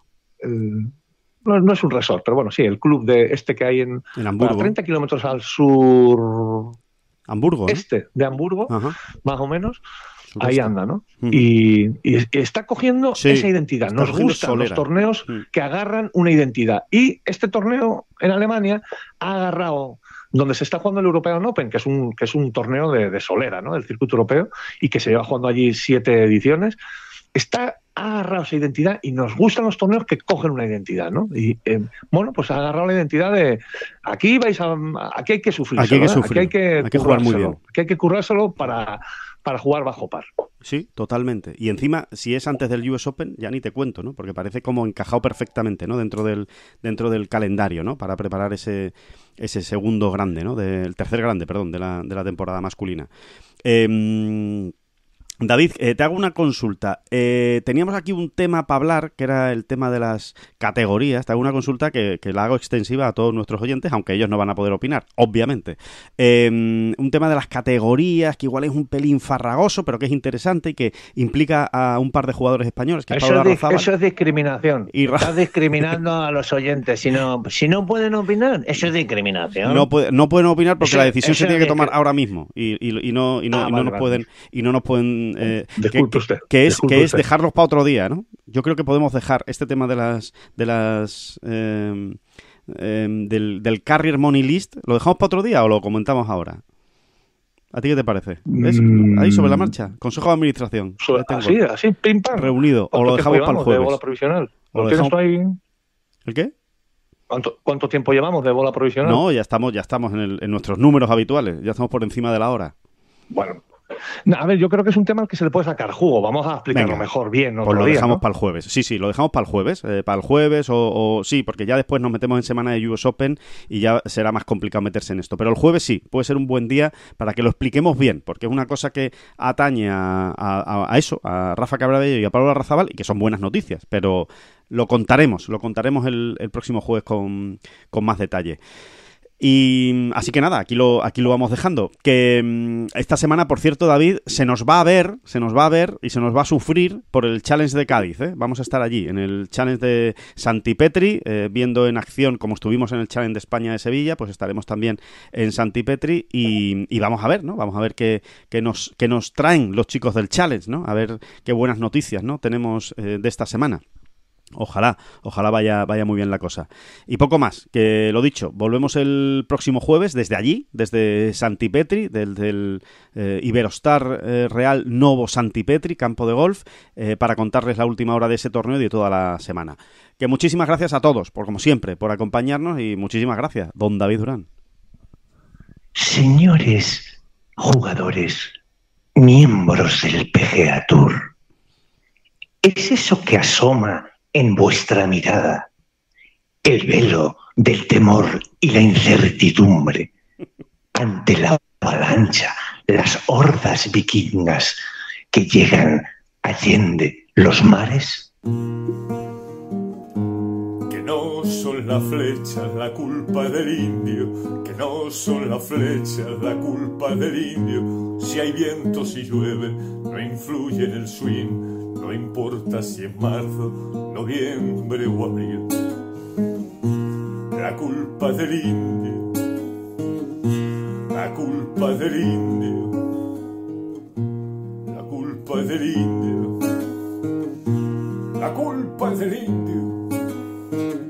no, es un resort, pero bueno, sí, el club de este que hay en, Hamburgo. A 30 kilómetros al sur. Hamburgo. Este, de Hamburgo, más o menos. Ahí anda, ¿no? Mm. Y, está cogiendo esa identidad. Nos gustan los torneos mm. que agarran una identidad. Y este torneo en Alemania ha agarrado donde se está jugando el European Open, que es un, que es un torneo de, de solera, ¿no? Del circuito europeo, y que se lleva jugando allí siete ediciones está agarrado esa identidad y nos gustan los torneos que cogen una identidad, ¿no? Y eh, bueno, pues ha agarrado la identidad
de aquí vais a aquí hay que sufrir, aquí hay que, sufrir, hay que, jugar muy bien, aquí hay que currárselo para para jugar bajo par. Sí, totalmente. Y encima, si es antes del US Open, ya ni te cuento, ¿no? Porque parece como encajado perfectamente, ¿no? Dentro del, dentro del calendario, ¿no? Para preparar ese, ese segundo grande, ¿no? Del tercer grande, perdón, de la, de la temporada masculina. Eh, David, eh, te hago una consulta. Eh, teníamos aquí un tema para hablar, que era el tema de las categorías. Te hago una consulta que, la hago extensiva a todos nuestros oyentes, aunque ellos no van a poder opinar, obviamente. Em, un tema de las categorías, que igual es un pelín farragoso, pero que es interesante y que implica a un par de jugadores españoles. Que eso, es,
discriminación. Y Estás discriminando a los oyentes. Si no, si no pueden opinar,
eso es discriminación. No, pueden opinar porque la decisión se tiene que tomar ahora mismo y, no, no, ah, no pueden... Y no nos pueden eh, eh, que, es, que es dejarlos para otro día, ¿no? Yo creo que podemos dejar este tema de las de las em, em, del, carrier money list. ¿Lo dejamos para otro día o lo comentamos ahora? ¿A ti qué te parece? Mm. Ahí sobre la marcha. Consejo de administración. así, Reunido. O lo dejamos para el jueves. provisional? ¿El qué?
¿Cuánto, ¿Cuánto, tiempo llevamos de bola provisional? No,
ya estamos, ya estamos en, en nuestros números habituales. Ya estamos por encima de la hora. Bueno,
a ver, yo creo que es un tema al que se le puede sacar jugo. Vamos a explicarlo mejor bien. Otro pues lo dejamos para
el jueves. Sí, sí, lo dejamos para el jueves. Eh, para el jueves o, sí, porque ya después nos metemos en semana de US Open y ya será más complicado meterse en esto. Pero el jueves sí, puede ser un buen día para que lo expliquemos bien, porque es una cosa que atañe a, eso, a Rafa Cabrera y a Pablo Arrazabal, y que son buenas noticias, pero lo contaremos, lo contaremos el, el próximo jueves con, con más detalle. Y así que nada, aquí lo, aquí lo vamos dejando. Que mm, esta semana, por cierto, David, se nos va a ver, se nos va a ver y se nos va a sufrir por el Challenge de Cádiz. ¿eh? Vamos a estar allí, en el Challenge de Santipetri, eh, viendo en acción como estuvimos en el Challenge de España de Sevilla, pues estaremos también en Santipetri y, y vamos a ver, ¿no? Vamos a ver qué, nos, nos traen los chicos del Challenge, ¿no? A ver qué buenas noticias, ¿no? Tenemos eh, de esta semana. Ojalá, ojalá vaya, vaya muy bien la cosa. Y poco más, que lo dicho, volvemos el próximo jueves desde allí, desde Santipetri, del, del eh, Iberostar eh, Real Novo Santipetri, campo de golf, eh, para contarles la última hora de ese torneo y de toda la semana. Que muchísimas gracias a todos, por como siempre, por acompañarnos y muchísimas gracias, don David Durán.
Señores
jugadores,
miembros del PGA Tour, ¿es eso que asoma en vuestra mirada el velo del temor y la incertidumbre ante la avalancha, las hordas vikingas que llegan allende los mares? Que
no son las flechas la culpa del indio, que no son las flechas la culpa del indio. Si hay viento, si llueve, no influye en el swing no importa si es marzo, noviembre o abril. La culpa es del indio, la culpa del indio, la culpa del indio, la culpa del indio.